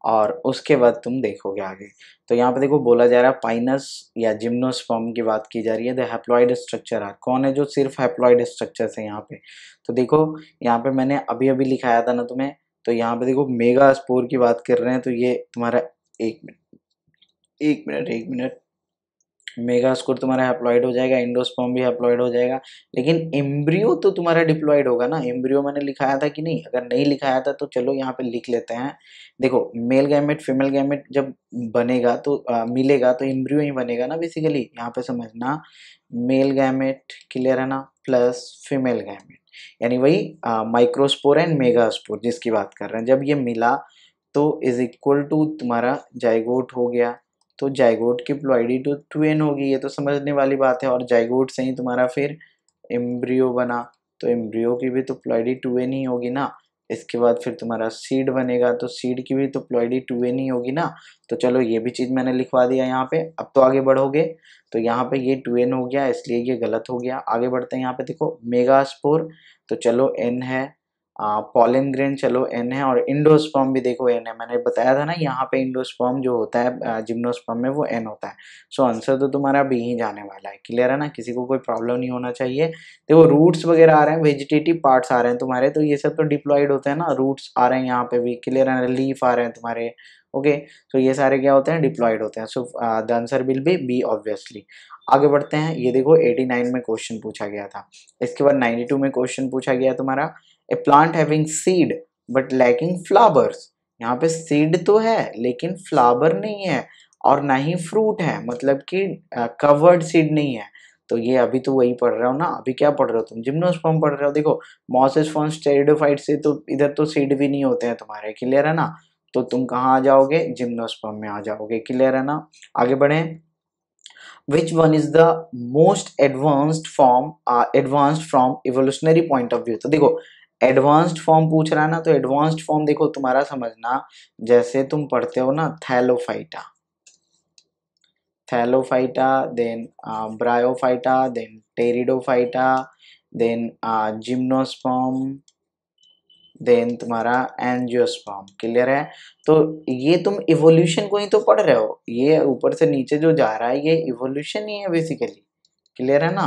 और उसके बाद तुम देखोगे आगे तो यहाँ पे देखो बोला जा रहा है पाइनस या जिम्नोस्पर्म की बात की जा रही है द हैप्लॉइड स्ट्रक्चर आर कौन है जो सिर्फ हैप्लॉइड स्ट्रक्चर है यहाँ पे तो देखो यहाँ पे मैंने अभी अभी लिखाया था ना तुम्हें तो यहाँ पे देखो मेगा स्पोर की बात कर रहे हैं तो ये तुम्हारा एक मिनट एक मिनट एक मिनट मेगा स्कोर तुम्हारा हैप्लॉइड हो जाएगा इंडोस्पॉम भी हैप्लॉइड हो जाएगा लेकिन एम्ब्रियो तो तुम्हारा डिप्लॉयड होगा ना एम्ब्रियो मैंने लिखाया था कि नहीं अगर नहीं लिखाया था तो चलो यहाँ पे लिख लेते हैं देखो मेल गैमेट फीमेल गैमेट जब बनेगा तो आ, मिलेगा तो एम्ब्रियो ही बनेगा ना बेसिकली यहाँ पे समझना मेल गैमेट क्लियर है ना प्लस फीमेल गैमेट यानी वही माइक्रोस्पोर एंड मेगास्पोर जिसकी बात कर रहे हैं जब ये मिला तो इज इक्वल टू तुम्हारा जाइगोट हो गया तो जाइगोट की प्लॉइडी तो ट्वेन होगी ये तो समझने वाली बात है और जाइगोट से ही तुम्हारा फिर एम्ब्रियो बना तो एम्ब्रियो की भी तो प्लॉइडी ट्वेन ही होगी ना इसके बाद फिर तुम्हारा सीड बनेगा तो सीड की भी तो प्लॉइडी टू एन ही होगी ना तो चलो ये भी चीज़ मैंने लिखवा दिया यहाँ पे अब तो आगे बढ़ोगे तो यहाँ पे ये टू एन हो गया इसलिए ये गलत हो गया आगे बढ़ते हैं यहाँ पे देखो मेगा स्पोर तो चलो एन है पॉलिन ग्रेन चलो एन है और इंडोस्पर्म भी देखो एन है मैंने बताया था ना यहाँ पे इंडोस्पर्म जो होता है जिम्नोस्पर्म में वो एन होता है सो so, आंसर तो तुम्हारा बी ही जाने वाला है क्लियर है ना किसी को कोई प्रॉब्लम नहीं होना चाहिए देखो रूट्स वगैरह आ रहे हैं वेजिटेटिव पार्ट्स आ रहे हैं तुम्हारे तो ये सब तो डिप्लॉयड होते हैं ना रूट्स आ रहे हैं यहाँ पे भी क्लियर है लीफ आ रहे हैं तुम्हारे ओके सो ये सारे क्या होते हैं डिप्लॉयड होते हैं so the answer will be B obviously आगे बढ़ते हैं ये देखो 89 में क्वेश्चन पूछा गया था इसके बाद 92 में क्वेश्चन पूछा गया तुम्हारा a plant having seed but lacking flowers यहाँ पे सीड तो है लेकिन फ्लावर नहीं है और ना ही फ्रूट है मतलब कि कवर्ड सीड नहीं है तो ये अभी तो वही पढ़ रहे हो ना अभी क्या पढ़ रहे हो तुम जिम्नोस्पर्म पढ़ रहे हो देखो मॉसेस फॉर्म स्टेरिडोफाइट से तो इधर तो सीड भी नहीं होते हैं तुम्हारे क्लियर है ना तो तुम कहाँ आ जाओगे जिम्नोस्पर्म में आ जाओगे क्लियर है ना आगे बढ़े which one is the most advanced form advanced from evolutionary point of view तो देखो एडवांस्ड फॉर्म पूछ रहा है ना तो एडवांस्ड फॉर्म देखो तुम्हारा समझना जैसे तुम पढ़ते हो ना thallophyta thallophyta then bryophyta then pteridophyta then gymnosperm then तुम्हारा एनजियोस्पॉम क्लियर है तो ये तुम इवोल्यूशन को ही तो पढ़ रहे हो ये ऊपर से नीचे जो जा रहा है ये इवोल्यूशन ही है बेसिकली क्लियर है ना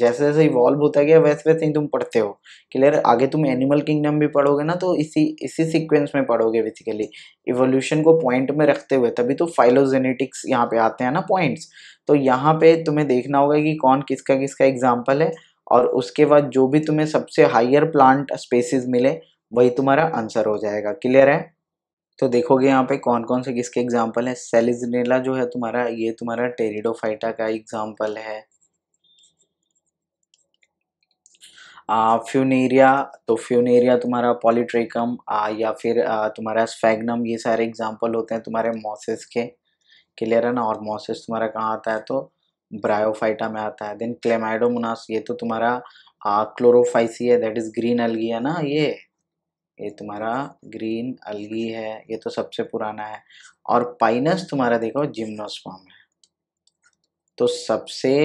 जैसे जैसे इवॉल्व होता गया वैसे वैसे ही तुम पढ़ते हो क्लियर आगे तुम एनिमल किंगडम भी पढ़ोगे ना तो इसी इसी सीक्वेंस में पढ़ोगे बेसिकली इवोल्यूशन को पॉइंट में रखते हुए तभी तो फाइलोजेनेटिक्स यहाँ पे आते हैं ना पॉइंट्स तो यहाँ पे तुम्हें देखना होगा कि कौन किसका किसका एग्जाम्पल है और उसके बाद जो भी तुम्हें सबसे हाइयर प्लांट स्पेसिस मिले वही तुम्हारा आंसर हो जाएगा क्लियर है तो देखोगे यहाँ पे कौन कौन से किसके एग्जाम्पल है सेलिजनेला जो है तुम्हारा ये तुम्हारा टेरिडोफाइटा का एग्जाम्पल है फ्यूनेरिया तो फ्यूनेरिया तुम्हारा पॉलीट्रेकम या फिर तुम्हारा स्फेगनम ये सारे एग्जाम्पल होते हैं तुम्हारे मॉसिस के क्लियर है ना और मॉसिस तुम्हारा कहाँ आता है तो ब्रायोफाइटा में आता है देन क्लेमाइडोमोनास ये तो तुम्हारा क्लोरोफाइसी है दैट इज़ ग्रीन अलगी है ना ये ये तुम्हारा ग्रीन अलगी है ये तो सबसे पुराना है और पाइनस तुम्हारा देखो जिम्नोस्पाम है तो सबसे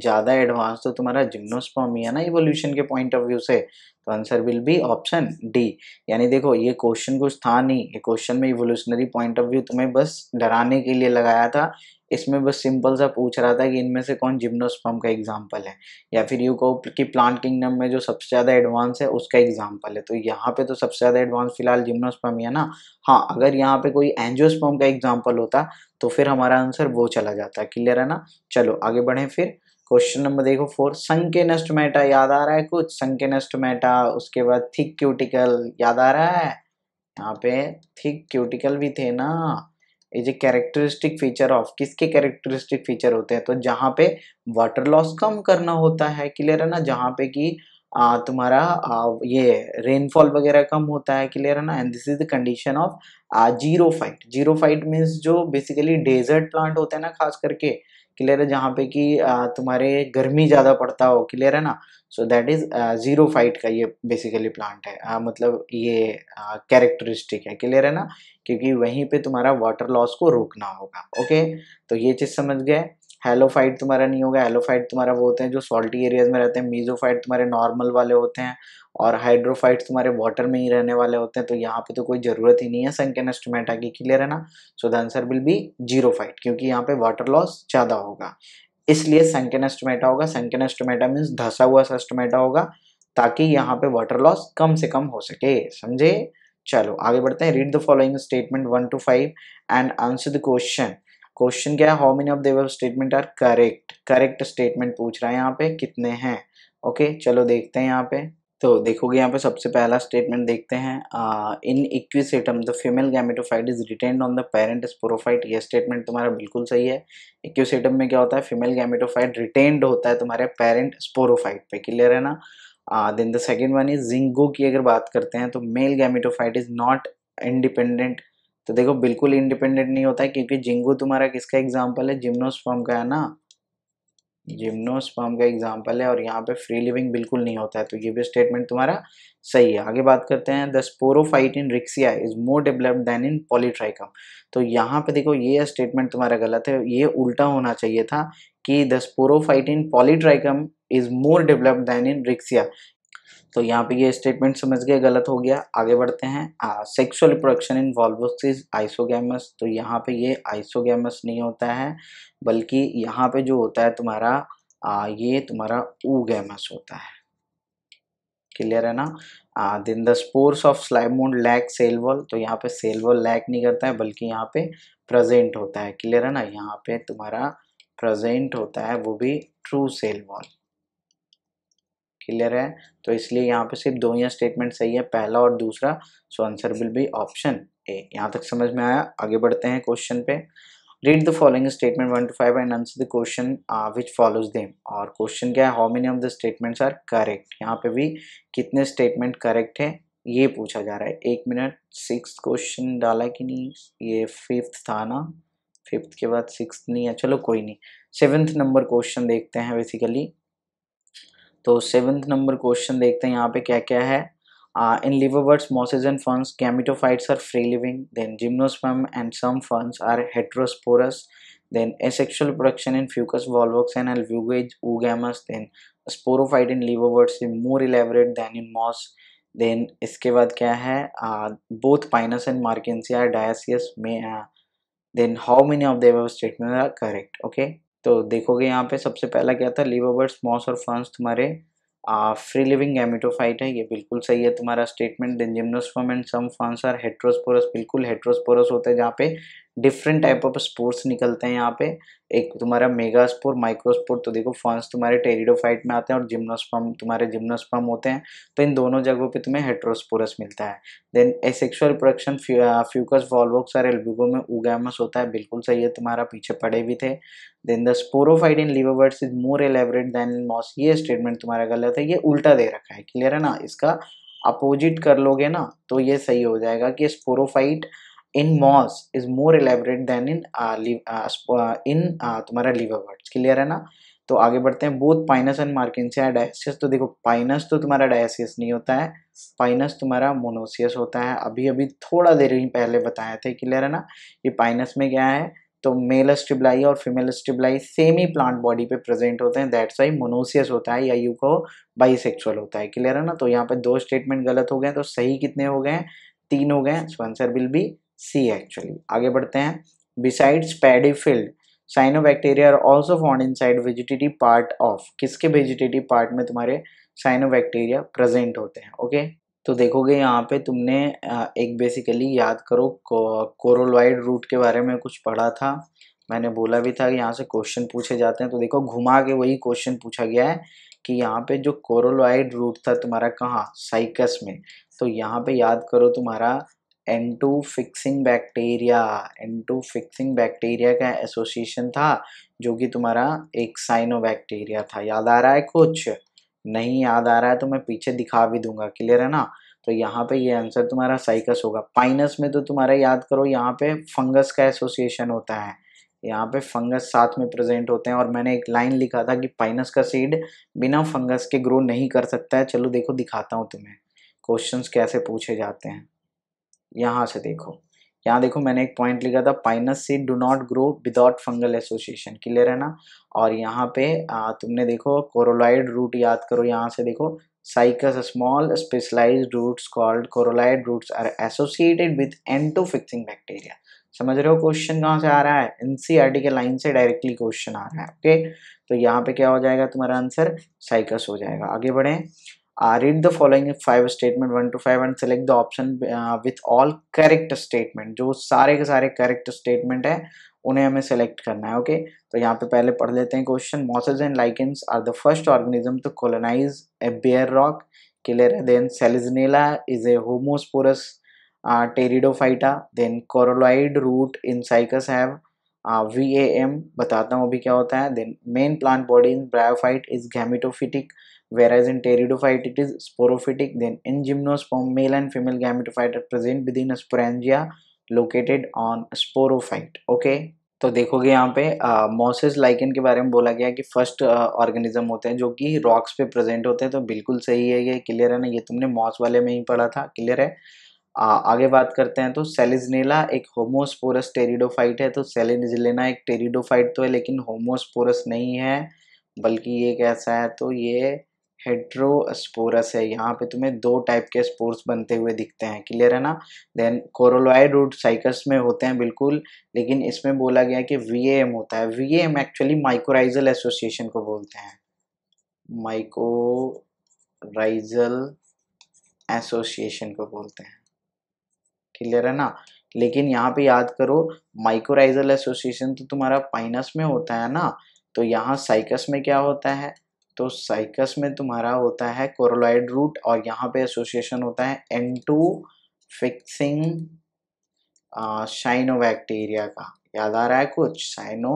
ज़्यादा एडवांस तो तुम्हारा जिम्नोस्पॉम ही है ना इवोल्यूशन के पॉइंट ऑफ व्यू से तो answer will be option D यानी देखो ये क्वेश्चन कुछ था नहीं ये क्वेश्चन में इवोल्यूशनरी पॉइंट ऑफ व्यू तुम्हें बस डराने के लिए लगाया था इसमें बस सिंपल सा पूछ रहा था कि इनमें से कौन जिम्नोस्पम का एग्जाम्पल है या फिर यू को कि प्लांट किंगडम में जो सबसे ज़्यादा एडवांस है उसका एग्जाम्पल है तो यहाँ पे तो सबसे ज़्यादा एडवांस फिलहाल जिम्नोस्पम ही है ना हाँ अगर यहाँ पे कोई एंजियोस्पम का एग्जाम्पल होता तो फिर हमारा आंसर वो चला जाता क्लियर है ना चलो आगे बढ़े फिर क्वेश्चन नंबर देखो फोर संके नस्टमेटा याद आ रहा है कुछ संके नस्टमेटा उसके बाद थिक क्यूटिकल याद आ रहा है यहाँ पे थिक क्यूटिकल भी थे ना ये जो कैरेक्टरिस्टिक फीचर ऑफ किसके कैरेक्टरिस्टिक फीचर होते हैं तो जहाँ पे वाटर लॉस कम करना होता है क्लियर है ना जहाँ पे कि तुम्हारा आ, ये रेनफॉल वगैरह कम होता है क्लियर है ना and this is the condition of xerophyte xerophyte means जो बेसिकली डेजर्ट प्लांट होते हैं ना खास करके क्लियर है जहाँ पे कि तुम्हारे गर्मी ज़्यादा पड़ता हो क्लियर है ना so that is xerophyte का ये बेसिकली प्लांट है आ, मतलब ये कैरेक्टरिस्टिक है क्लियर है ना क्योंकि वहीं पे तुम्हारा वाटर लॉस को रोकना होगा ओके तो ये चीज़ समझ गए हेलोफाइट तुम्हारा नहीं होगा हेलोफाइट तुम्हारा वो होते हैं जो सॉल्टी एरियाज में रहते हैं मीजोफाइट तुम्हारे नॉर्मल वाले होते हैं और हाइड्रोफाइट्स तुम्हारे वाटर में ही रहने वाले होते हैं तो यहाँ पे तो कोई ज़रूरत ही नहीं है संकेन एस्टोमेटा की क्लियर है ना so the answer will be xerophyte क्योंकि यहाँ पे वाटर लॉस ज़्यादा होगा इसलिए संकेन एस्टोमेटा होगा संकेन एस्टोमेटा मीन्स धसा हुआ एस्टोमेटा होगा ताकि यहाँ पे वाटर लॉस कम से कम हो सके समझे चलो आगे बढ़ते हैं read the following statement one two five and answer the question question क्या है how many of their statement are correct correct statement पूछ रहा है यहाँ पे कितने हैं ओके okay, चलो देखते हैं यहाँ पे तो देखोगे यहाँ पे सबसे पहला स्टेटमेंट देखते हैं in equisetum the female gametophyte is retained on the parent sporophyte ये स्टेटमेंट तुम्हारा बिल्कुल सही है इक्विसेटम में क्या होता है फीमेल गैमेटोफाइट रिटेन्ड होता है तुम्हारे पेरेंट स्पोरोफाइट पे क्लियर है ना then the second one is ginkgo की अगर बात करते हैं तो male gametophyte is not independent तो देखो बिल्कुल इंडिपेंडेंट नहीं होता है क्योंकि जिंगो तुम्हारा किसका एग्जाम्पल है जिम्नोस्पर्म का है ना जिम्नोस्पर्म का एग्जाम्पल है और यहाँ पे फ्री लिविंग बिल्कुल नहीं होता है तो ये भी स्टेटमेंट तुम्हारा सही है आगे बात करते हैं the sporophyte in riccia is more developed than in polytrichum तो यहाँ पे देखो ये स्टेटमेंट तुम्हारा गलत है ये उल्टा होना चाहिए था कि the sporophyte in polytrichum is more developed than in riccia तो यहाँ पे ये स्टेटमेंट समझ गए गलत हो गया आगे बढ़ते हैं sexual reproduction in volvox is isogamous तो यहाँ पे ये आइसोगैमस नहीं होता है बल्कि यहाँ पे जो होता है तुम्हारा आ, ये तुम्हारा ऊगैमस होता है क्लियर है ना then the spores of slime moulds lack cell wall तो यहाँ पे सेल वॉल लैक नहीं करता है बल्कि यहाँ पे प्रेजेंट होता है क्लियर है ना यहाँ पे तुम्हारा प्रेजेंट होता है वो भी ट्रू सेल वॉल क्लियर है तो इसलिए यहाँ पे सिर्फ दो ही स्टेटमेंट सही है पहला और दूसरा so answer will be option A यहाँ तक समझ में आया आगे बढ़ते हैं क्वेश्चन पे read the following statement one two five and answer the question which follows them और क्वेश्चन क्या है how many of the statements are correct यहाँ पे भी कितने स्टेटमेंट करेक्ट है ये पूछा जा रहा है एक मिनट सिक्स क्वेश्चन डाला कि नहीं ये फिफ्थ था ना फिफ्थ के बाद सिक्स नहीं है चलो कोई नहीं सेवेंथ नंबर क्वेश्चन देखते हैं बेसिकली तो सेवन्थ नंबर क्वेश्चन देखते हैं यहाँ पे क्या क्या है इन लिवरबर्ड्स mosses and ferns gametophytes are free living then gymnosperm and some ferns are heterosporous then asexual production in Fucus volvox and Alvugage oogamus then sporophyte in liverworts is more elaborate than in moss then इसके बाद क्या है both pinus and markensia diaceous may uh, then how many of the above statements are correct okay तो देखोगे यहाँ पे सबसे पहला क्या था लीवाबर्ड्स मॉस और फंस तुम्हारे फ्री लिविंग गैमिटोफाइट है ये बिल्कुल सही है तुम्हारा statement then and some ferns are heterosporous बिल्कुल हेट्रोस्पोरस होते हैं जहाँ पे डिफरेंट टाइप ऑफ स्पोर्स निकलते हैं यहाँ पे एक तुम्हारा मेगा स्पोर माइक्रोस्पोर तो देखो फंस तुम्हारे टेरिडोफाइट में आते हैं और जिम्नोस्पम तुम्हारे जिम्नोस्पम होते हैं तो इन दोनों जगहों पे तुम्हें हेट्रोस्पोरस मिलता है then asexual production fucus volvox और एल्बिगो में उगैमस होता है बिल्कुल सही है तुम्हारा पीछे पड़े भी थे then the sporophyte in liverworts is more elaborate in moss ये स्टेटमेंट तुम्हारा गलत है ये उल्टा दे रखा है क्लियर है ना इसका अपोजिट कर लोगे ना तो ये सही हो जाएगा कि sporophyte in moss is more elaborate than in in तुम्हारा लिवर वर्ड्स क्लियर है ना तो आगे बढ़ते हैं both pinus and marchantia dioecious तो देखो पाइनस तो तुम्हारा डायसियस नहीं होता है पाइनस तुम्हारा मोनोसियस होता है अभी अभी थोड़ा देर ही पहले बताए थे क्लियर है ना ये पाइनस में क्या है तो मेल स्टिबलाई और फीमेल स्टिबलाई सेम ही प्लांट बॉडी पे प्रेजेंट होते हैं दैट्स वाई मोनोसियस होता है या यू को बाइसेक्सुअल होता है क्लियर है ना तो यहाँ पे दो स्टेटमेंट गलत हो गए तो सही कितने हो गए तीन हो गए so answer will be C actually आगे बढ़ते हैं besides cyanobacteria are also found inside vegetative part of किसके वेजिटेटिव पार्ट में तुम्हारे साइनो बैक्टीरिया प्रेजेंट होते हैं ओके तो देखोगे यहाँ पे तुमने एक बेसिकली याद करो कोरोलॉइड रूट के बारे में कुछ पढ़ा था मैंने बोला भी था कि यहाँ से क्वेश्चन पूछे जाते हैं तो देखो घुमा के वही क्वेश्चन पूछा गया है कि यहाँ पे जो कोरोलॉइड रूट था तुम्हारा कहाँ साइकस में तो यहाँ पे याद करो तुम्हारा N two fixing bacteria N two fixing bacteria का एसोसिएशन था जो कि तुम्हारा एक साइनो बैक्टीरिया था याद आ रहा है कुछ नहीं याद आ रहा है तो मैं पीछे दिखा भी दूंगा क्लियर है ना तो यहाँ पे ये आंसर तुम्हारा साइकस होगा पाइनस में तो तुम्हारा याद करो यहाँ पे फंगस का एसोसिएशन होता है यहाँ पे फंगस साथ में प्रेजेंट होते हैं और मैंने एक लाइन लिखा था कि पाइनस का सीड बिना फंगस के ग्रो नहीं कर सकता है चलो देखो दिखाता हूँ तुम्हें क्वेश्चंस कैसे पूछे जाते हैं यहाँ से देखो यहाँ देखो मैंने एक पॉइंट लिखा था pinus seed do not grow without fungal association clear है ना और यहाँ पे आ, तुमने देखो कोरोलाइड रूट याद करो यहाँ से देखो cycas small specialise roots called coralloid roots are associated with N two fixing bacteria समझ रहे हो क्वेश्चन कहाँ से आ रहा है एनसीईआरटी e के लाइन से डायरेक्टली क्वेश्चन आ रहा है ओके तो यहाँ पे क्या हो जाएगा तुम्हारा आंसर साइकस हो जाएगा आगे बढ़े Uh, read the following five statement one to five and select the option uh, with all correct statement जो सारे के सारे correct statement है उन्हें हमें select करना है ओके okay? तो यहाँ पे पहले पढ़ लेते हैं question mosses and lichens are the first organism to colonize a bare rock killer then salicinella is a homosporous uh, pteridophyta then coralloid root incisors have V A M बताता हूँ अभी क्या होता है then main plant body in bryophyte is gametophytic whereas in pteridophyte it is sporophytic then in gymnosperm male and female gametophyte are present within a sporangia located on a sporophyte okay तो देखोगे यहाँ पे मोसिस uh, lichen के बारे में बोला गया कि फर्स्ट ऑर्गेनिज्म uh, होते हैं जो कि रॉक्स पे प्रेजेंट होते हैं तो बिल्कुल सही है ये क्लियर है ना ये तुमने मॉस वाले में ही पढ़ा था क्लियर है आ, आगे बात करते हैं तो सेलिजनेला एक होमोस्पोरस टेरिडोफाइट है तो सेलिजलेना एक टेरिडोफाइट तो है लेकिन होमोस्पोरस नहीं है बल्कि ये कैसा है तो ये हेड्रोस्पोरस है यहाँ पे तुम्हें दो टाइप के स्पोर्स बनते हुए दिखते हैं क्लियर है ना देन कोरोलॉयड रूट साइकस में होते हैं बिल्कुल लेकिन इसमें बोला गया कि वी होता है वी एक्चुअली माइकोराइजल एसोसिएशन को बोलते हैं माइकोराइजल एसोसिएशन को बोलते हैं क्लियर है ना लेकिन यहाँ पे याद करो माइकोराइजल एसोसिएशन तो तुम्हारा पाइनस में होता है ना तो यहाँ साइकस में क्या होता है तो साइकस में तुम्हारा होता है कोरोलाइड रूट और यहाँ पे एसोसिएशन होता है N two fixing cyanobacteria का याद आ रहा है कुछ साइनो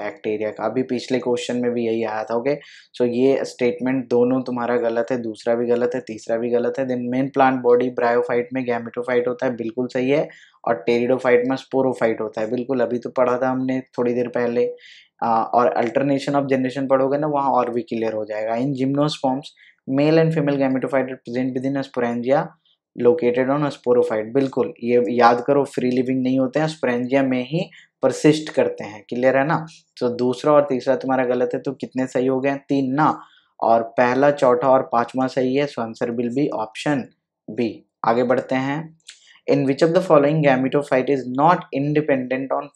बैक्टीरिया का अभी पिछले क्वेश्चन में भी यही आया था ओके सो so, ये स्टेटमेंट दोनों तुम्हारा गलत है दूसरा भी गलत है तीसरा भी गलत है then main plant body bryophyte में गैमेटोफाइट होता है बिल्कुल सही है और टेरिडोफाइट में स्पोरोफाइट होता है बिल्कुल अभी तो पढ़ा था हमने थोड़ी देर पहले हाँ, और अल्टरनेशन ऑफ जनरेशन पढ़ोगे ना वहाँ और भी क्लियर हो जाएगा in gymnosperms male and female gametophyte present within sporangia located on sporophyte बिल्कुल ये याद करो फ्री लिविंग नहीं होते हैं स्पोरेंजिया में ही परसिस्ट करते हैं क्लियर है ना तो दूसरा और तीसरा तुम्हारा गलत है तो कितने सही हो गए तीन ना और पहला चौथा और पांचवा सही है so answer will be option B आगे बढ़ते हैं in which of the following gametophyte gametophyte is not independent on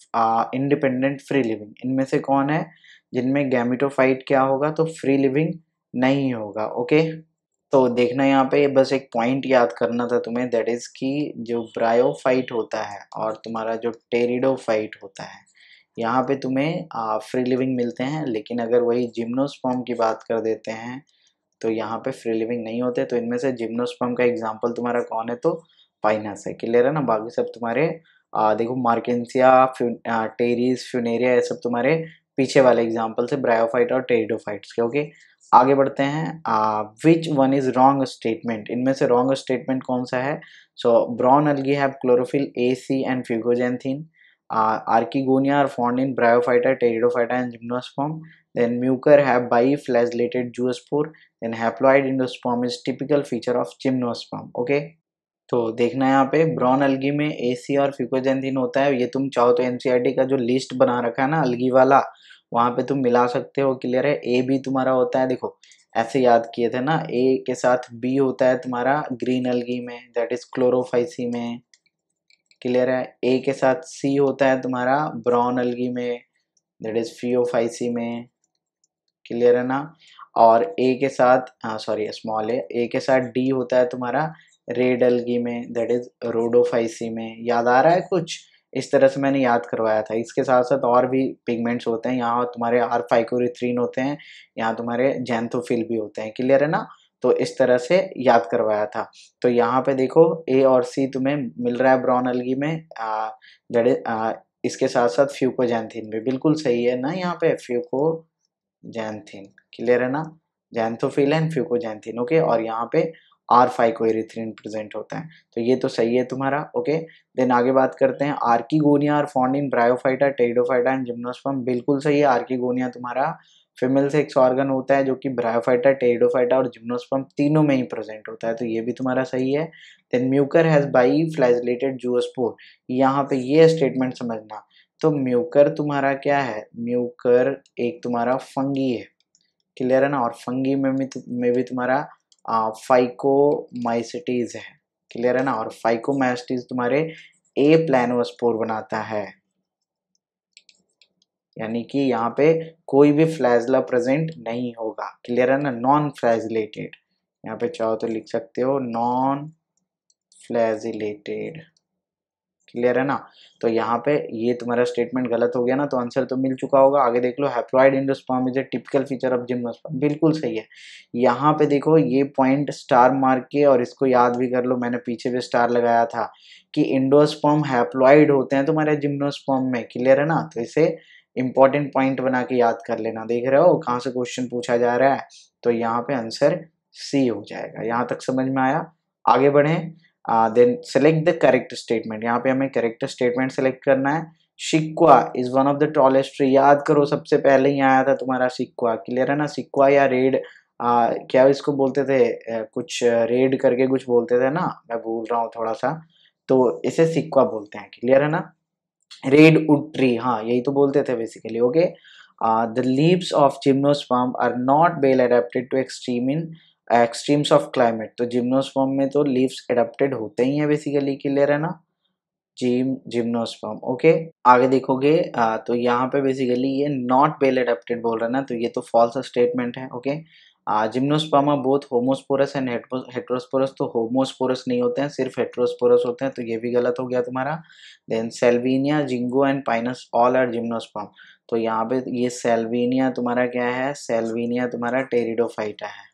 independent free living इनमें से कौन है जिनमें gametophyte क्या होगा तो free living नहीं होगा ओके तो देखना यहाँ पे बस एक पॉइंट याद करना था तुम्हें दैट इज़ कि जो ब्रायोफाइट होता है और तुम्हारा जो टेरिडोफाइट होता है यहाँ पे तुम्हें आ, फ्री लिविंग मिलते हैं लेकिन अगर वही जिम्नोस्पॉम की बात कर देते हैं तो यहाँ पे फ्री लिविंग नहीं होते तो इनमें से जिम्नोस्पॉम का एग्जाम्पल तुम्हारा कौन है तो फाइनेंस है क्लियर है ना बाकी सब तुम्हारे आ, देखो मार्केंसिया फ्यु, टेरीज फ्यूनेरिया ये सब तुम्हारे पीछे वाले एग्जाम्पल से ब्रायोफाइट और टेरिडोफाइट्स के ओके आगे बढ़ते हैं which one is wrong statement इनमें से रॉन्ग स्टेटमेंट कौन सा है so brown algae have chlorophyll A C and fucoxanthin archegonia are found in bryophyta pteridophyta and then mucor have biflagellated zoospore then haploid endosperm is typical feature of gymnosperm okay तो देखना है यहाँ पे bronze अलगी में ए सी और fucoxanthin होता है ये तुम चाहो तो एनसीईआरटी e का जो लिस्ट बना रखा है ना अलगी वाला वहाँ पे तुम मिला सकते हो क्लियर है ए भी तुम्हारा होता है देखो ऐसे याद किए थे ना ए के साथ बी होता है तुम्हारा ग्रीन अलगी में दैट इज क्लोरोफाइसी में क्लियर है ए के साथ सी होता है तुम्हारा ब्राउन अलगी में दैट इज फियोफाइसी में क्लियर है ना और ए के साथ सॉरी हाँ, स्मॉल है ए के साथ डी होता है तुम्हारा रेडलगी में दैट इज रोडोफाइसी में याद आ रहा है कुछ इस तरह से मैंने याद करवाया था इसके साथ साथ और भी पिगमेंट्स होते हैं यहाँ तुम्हारे आर फाइकोरिथ्रीन होते हैं यहाँ तुम्हारे जैंथोफिल भी होते हैं क्लियर है ना तो इस तरह से याद करवाया था तो यहाँ पे देखो ए और सी तुम्हें मिल रहा है ब्राउन अलगी में जड़े इसके साथ साथ फ्यूकोजैंथिन भी बिल्कुल सही है ना यहाँ पे फ्यूकोजैंथिन क्लियर है ना जैंथोफिल एंड फ्यूकोजैंथिन ओके और यहाँ पे आर फाइकोएरिथ्रिन प्रेजेंट होता है तो ये तो सही है तुम्हारा ओके देन आगे बात करते हैं archegonia gonia found bryophyta pteridophyta and gymnosperm बिल्कुल सही है आर्कीगोनिया तुम्हारा फीमेल सेक्स ऑर्गन होता है जो कि ब्रायोफाइटा टेडोफाइटा और जिम्नोस्पम तीनों में ही प्रेजेंट होता है तो ये भी तुम्हारा सही है then mucor has biflagellated zoospore यहाँ पे ये स्टेटमेंट समझना तो म्यूकर तुम्हारा क्या है म्यूकर एक तुम्हारा फंगी है क्लियर है ना और फंगी में भी में भी तुम्हारा फाइकोमाइसिटीज़ है क्लियर है ना और फाइकोमाइसिटीज़ तुम्हारे ए प्लानोस्पोर बनाता है यानी कि यहाँ पे कोई भी फ्लैजला प्रेजेंट नहीं होगा क्लियर है ना नॉन फ्लैजलेटेड यहाँ पे चाहो तो लिख सकते हो नॉन फ्लैजिलेटेड क्लियर है ना तो यहाँ पे ये तुम्हारा स्टेटमेंट गलत हो गया ना तो आंसर तो मिल चुका होगा आगे देख लो haploid endosperm is a typical feature of gymnosperm बिल्कुल सही है यहाँ पे देखो ये पॉइंट स्टार मार्क के और इसको याद भी कर लो मैंने पीछे भी स्टार लगाया था कि इंडोस्पॉम हैप्लॉइड होते हैं तुम्हारे जिम्नोस्पॉम में क्लियर है ना तो इसे इंपॉर्टेंट पॉइंट बना के याद कर लेना देख रहे हो कहाँ से क्वेश्चन पूछा जा रहा है तो यहाँ पे आंसर सी हो जाएगा यहाँ तक समझ में आया आगे बढ़ें then select the correct statement यहाँ पे हमें करेक्ट स्टेटमेंट सेलेक्ट करना है sequoia is one of the tallest tree याद करो सबसे पहले ही आया था तुम्हारा सिक्वा क्लियर है ना सिक्वा या रेड आ, uh, क्या इसको बोलते थे uh, कुछ uh, रेड करके कुछ बोलते थे ना मैं भूल रहा हूँ थोड़ा सा तो इसे सिक्वा बोलते हैं क्लियर है ना रेड उड ट्री हाँ यही तो बोलते थे basically okay the leaves of gymnosperm are not well adapted to extreme in extremes of climate तो जिम्नोस्पर्म में तो लीव्स एडप्टेड होते ही हैं बेसिकली क्लियर है ना जिम जिम्नोस्पर्म ओके आगे देखोगे आ, तो यहाँ पे बेसिकली ये नॉट बेल एडप्टेड बोल रहा ना तो ये तो फॉल्स स्टेटमेंट है okay gymnosperm both homosporous and heterosporous तो होमोस्पोरस नहीं होते हैं सिर्फ हेट्रोस्पोरस होते हैं तो ये भी गलत हो गया तुम्हारा then salvinia ginkgo and pinus all are gymnosperm तो यहाँ पे ये सेल्विनिया तुम्हारा क्या है सेल्विनिया तुम्हारा टेरिडोफाइटा है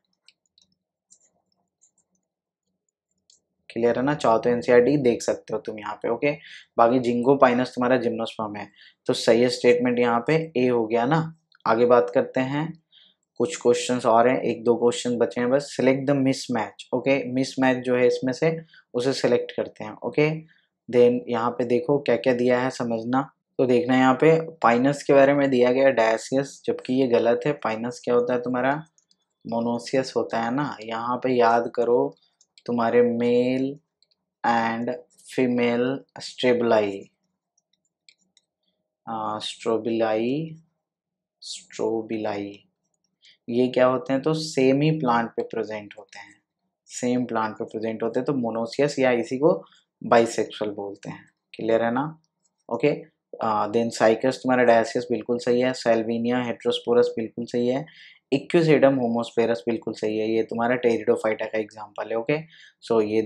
क्लियर है ना चाहो तो एनसीईआरटी e देख सकते हो तुम यहाँ पे ओके बाकी जिंगो पाइनस तुम्हारा जिम्नोस्पर्म है तो सही स्टेटमेंट यहाँ पे ए हो गया ना आगे बात करते हैं कुछ क्वेश्चंस और हैं एक दो क्वेश्चन बचे हैं बस select the mismatch okay mismatch जो है इसमें से उसे सिलेक्ट करते हैं ओके देन यहाँ पे देखो क्या क्या दिया है समझना तो देखना यहाँ पे पाइनस के बारे में दिया गया डायसियस जबकि ये गलत है पाइनस क्या होता है तुम्हारा मोनोसियस होता है ना यहाँ पे याद करो तुम्हारे male and female strobili strobili strobili ये क्या होते हैं तो सेम ही प्लांट पे प्रेजेंट होते हैं सेम प्लांट पे प्रेजेंट होते हैं तो मोनोसियस या इसी को बाइसेक्सुअल बोलते हैं क्लियर है ना ओके देन साइकस तुम्हारा डायसियस बिल्कुल सही है सेल्विनिया हेट्रोस्पोरस बिल्कुल सही है इक्यूसीडम होमोस्पेरस बिल्कुल सही है ये तुम्हारा टेरिडोफाइटा का एग्जाम्पल है ओके सो ये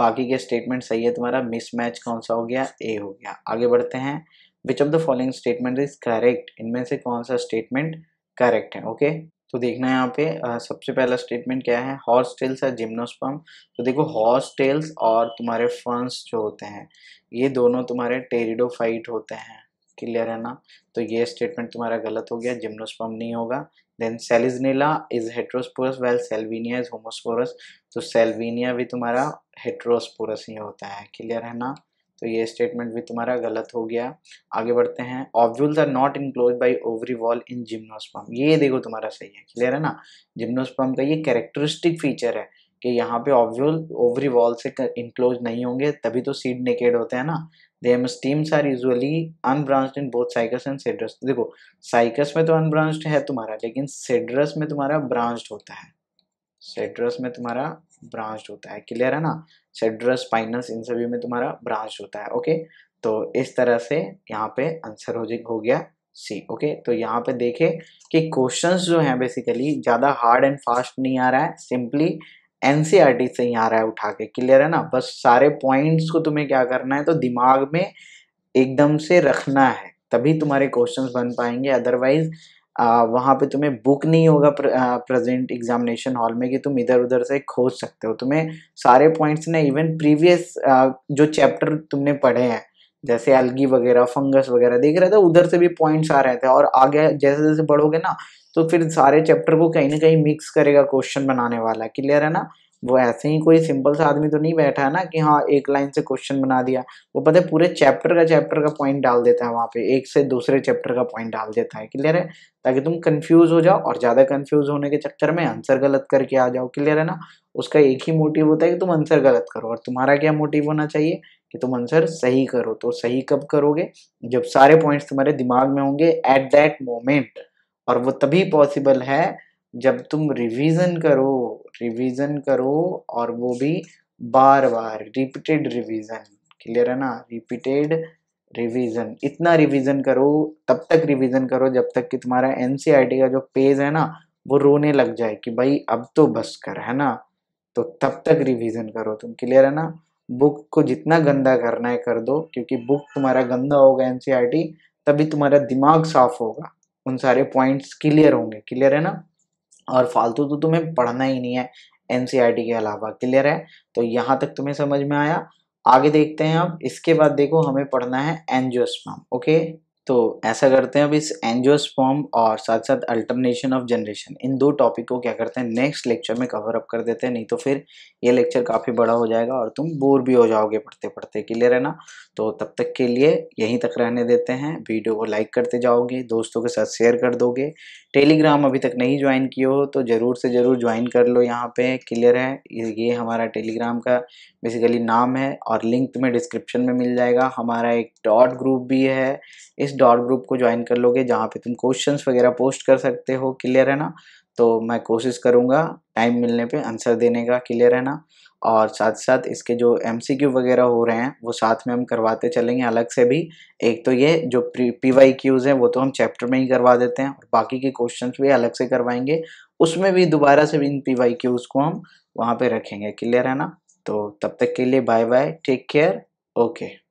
बाकी के स्टेटमेंट सही है तुम्हारा मिसमैच कौन सा हो गया ए हो गया आगे बढ़ते हैं which of the following statement is correct इनमें से कौन सा स्टेटमेंट करेक्ट है ओके तो देखना है यहाँ पे आ, सबसे पहला स्टेटमेंट क्या है हॉर्स टेल्स या जिम्नोस्पम तो देखो हॉर्स टेल्स और तुम्हारे फंस जो होते हैं ये दोनों तुम्हारे टेरिडोफाइट होते हैं क्लियर है ना तो ये स्टेटमेंट तुम्हारा गलत हो गया जिम्नोस्पर्म नहीं होगा then selaginella is heterosporous well salvinia is homosporous तो सेल्विनिया भी तुम्हारा हेट्रोस्पोरस ही होता है क्लियर है ना तो ये स्टेटमेंट भी तुम्हारा गलत हो गया आगे बढ़ते हैं ovules are not enclose by ovary wall in gymnosperm ये देखो तुम्हारा सही है क्लियर है ना जिम्नोस्पम का ये कैरेक्टरिस्टिक फीचर है कि यहाँ पे ऑब्यूल ओवरी वॉल से इंक्लोज नहीं होंगे तभी तो सीड नेकेड होते हैं ना their main stems are usually unbranched in both cycas and cedrus देखो साइकस में तो अनब्रांच्ड है तुम्हारा लेकिन सेड्रस में तुम्हारा ब्रांच्ड होता है सेड्रस में तुम्हारा ब्रांच्ड होता है क्लियर है ना सेड्रस पाइनस इन सभी में तुम्हारा ब्रांच होता है ओके तो इस तरह से यहाँ पे आंसर हो, हो गया सी ओके तो यहाँ पे देखे कि क्वेश्चंस जो हैं बेसिकली ज़्यादा हार्ड एंड फास्ट नहीं आ रहा है सिंपली एन e से ही आ रहा है उठा के क्लियर है ना बस सारे पॉइंट्स को तुम्हें क्या करना है तो दिमाग में एकदम से रखना है तभी तुम्हारे क्वेश्चंस बन पाएंगे अदरवाइज वहाँ पे तुम्हें बुक नहीं होगा प्र, आ, प्रेजेंट एग्जामिनेशन हॉल में कि तुम इधर उधर से खोज सकते हो तुम्हें सारे पॉइंट्स ने इवन प्रीवियस जो चैप्टर तुमने पढ़े हैं जैसे एल्गी वगैरह फंगस वगैरह देख रहे थे उधर से भी पॉइंट्स आ रहे थे और आगे जैसे जैसे बढ़ोगे ना तो फिर सारे चैप्टर को कहीं ना कहीं मिक्स करेगा क्वेश्चन बनाने वाला क्लियर है ना वो ऐसे ही कोई सिंपल सा आदमी तो नहीं बैठा है ना कि हाँ एक लाइन से क्वेश्चन बना दिया वो पता है पूरे चैप्टर का चैप्टर का पॉइंट डाल देता है वहाँ पे एक से दूसरे चैप्टर का पॉइंट डाल देता है क्लियर है ताकि तुम कंफ्यूज हो जाओ और ज़्यादा कंफ्यूज होने के चक्कर में आंसर गलत करके आ जाओ क्लियर है ना उसका एक ही मोटिव होता है कि तुम आंसर गलत करो और तुम्हारा क्या मोटिव होना चाहिए कि तुम आंसर सही करो तो सही कब करोगे जब सारे पॉइंट्स तुम्हारे दिमाग में होंगे एट दैट मोमेंट और वो तभी पॉसिबल है जब तुम रिवीजन करो रिवीजन करो और वो भी बार बार रिपीटेड रिवीजन क्लियर है ना रिपीटेड रिवीजन इतना रिवीजन करो तब तक रिवीजन करो जब तक कि तुम्हारा एनसीईआरटी e का जो पेज है ना वो रोने लग जाए कि भाई अब तो बस कर है ना तो तब तक रिवीजन करो तुम क्लियर है ना बुक को जितना गंदा करना है कर दो क्योंकि बुक तुम्हारा गंदा होगा एन e तभी तुम्हारा दिमाग साफ होगा उन सारे पॉइंट्स क्लियर होंगे क्लियर है ना और फालतू तो तुम्हें पढ़ना ही नहीं है एन e के अलावा क्लियर है तो यहाँ तक तुम्हें समझ में आया आगे देखते हैं अब इसके बाद देखो हमें पढ़ना है एनजियोस्पर्म ओके तो ऐसा करते हैं अब इस फॉर्म और साथ साथ अल्टरनेशन ऑफ जनरेशन इन दो टॉपिक को क्या करते हैं नेक्स्ट लेक्चर में कवर अप कर देते हैं नहीं तो फिर ये लेक्चर काफ़ी बड़ा हो जाएगा और तुम बोर भी हो जाओगे पढ़ते पढ़ते क्लियर है ना तो तब तक के लिए यहीं तक रहने देते हैं वीडियो को लाइक करते जाओगे दोस्तों के साथ शेयर कर दोगे टेलीग्राम अभी तक नहीं ज्वाइन किए हो तो ज़रूर से ज़रूर ज्वाइन कर लो यहाँ पे क्लियर है ये हमारा टेलीग्राम का बेसिकली नाम है और लिंक तुम्हें डिस्क्रिप्शन में मिल जाएगा हमारा एक डॉट ग्रुप भी है इस डॉट ग्रुप को ज्वाइन कर लोगे जहाँ पे तुम क्वेश्चंस वगैरह पोस्ट कर सकते हो क्लियर है ना तो मैं कोशिश करूँगा टाइम मिलने पे आंसर देने का क्लियर है ना और साथ साथ इसके जो एम वगैरह हो रहे हैं वो साथ में हम करवाते चलेंगे अलग से भी एक तो ये जो पी वाई क्यूज़ हैं वो तो हम चैप्टर में ही करवा देते हैं और बाकी के क्वेश्चन भी अलग से करवाएंगे उसमें भी दोबारा से भी इन पी वाई क्यूज़ को हम वहाँ पर रखेंगे क्लियर है ना तो तब तक के लिए bye bye take care okay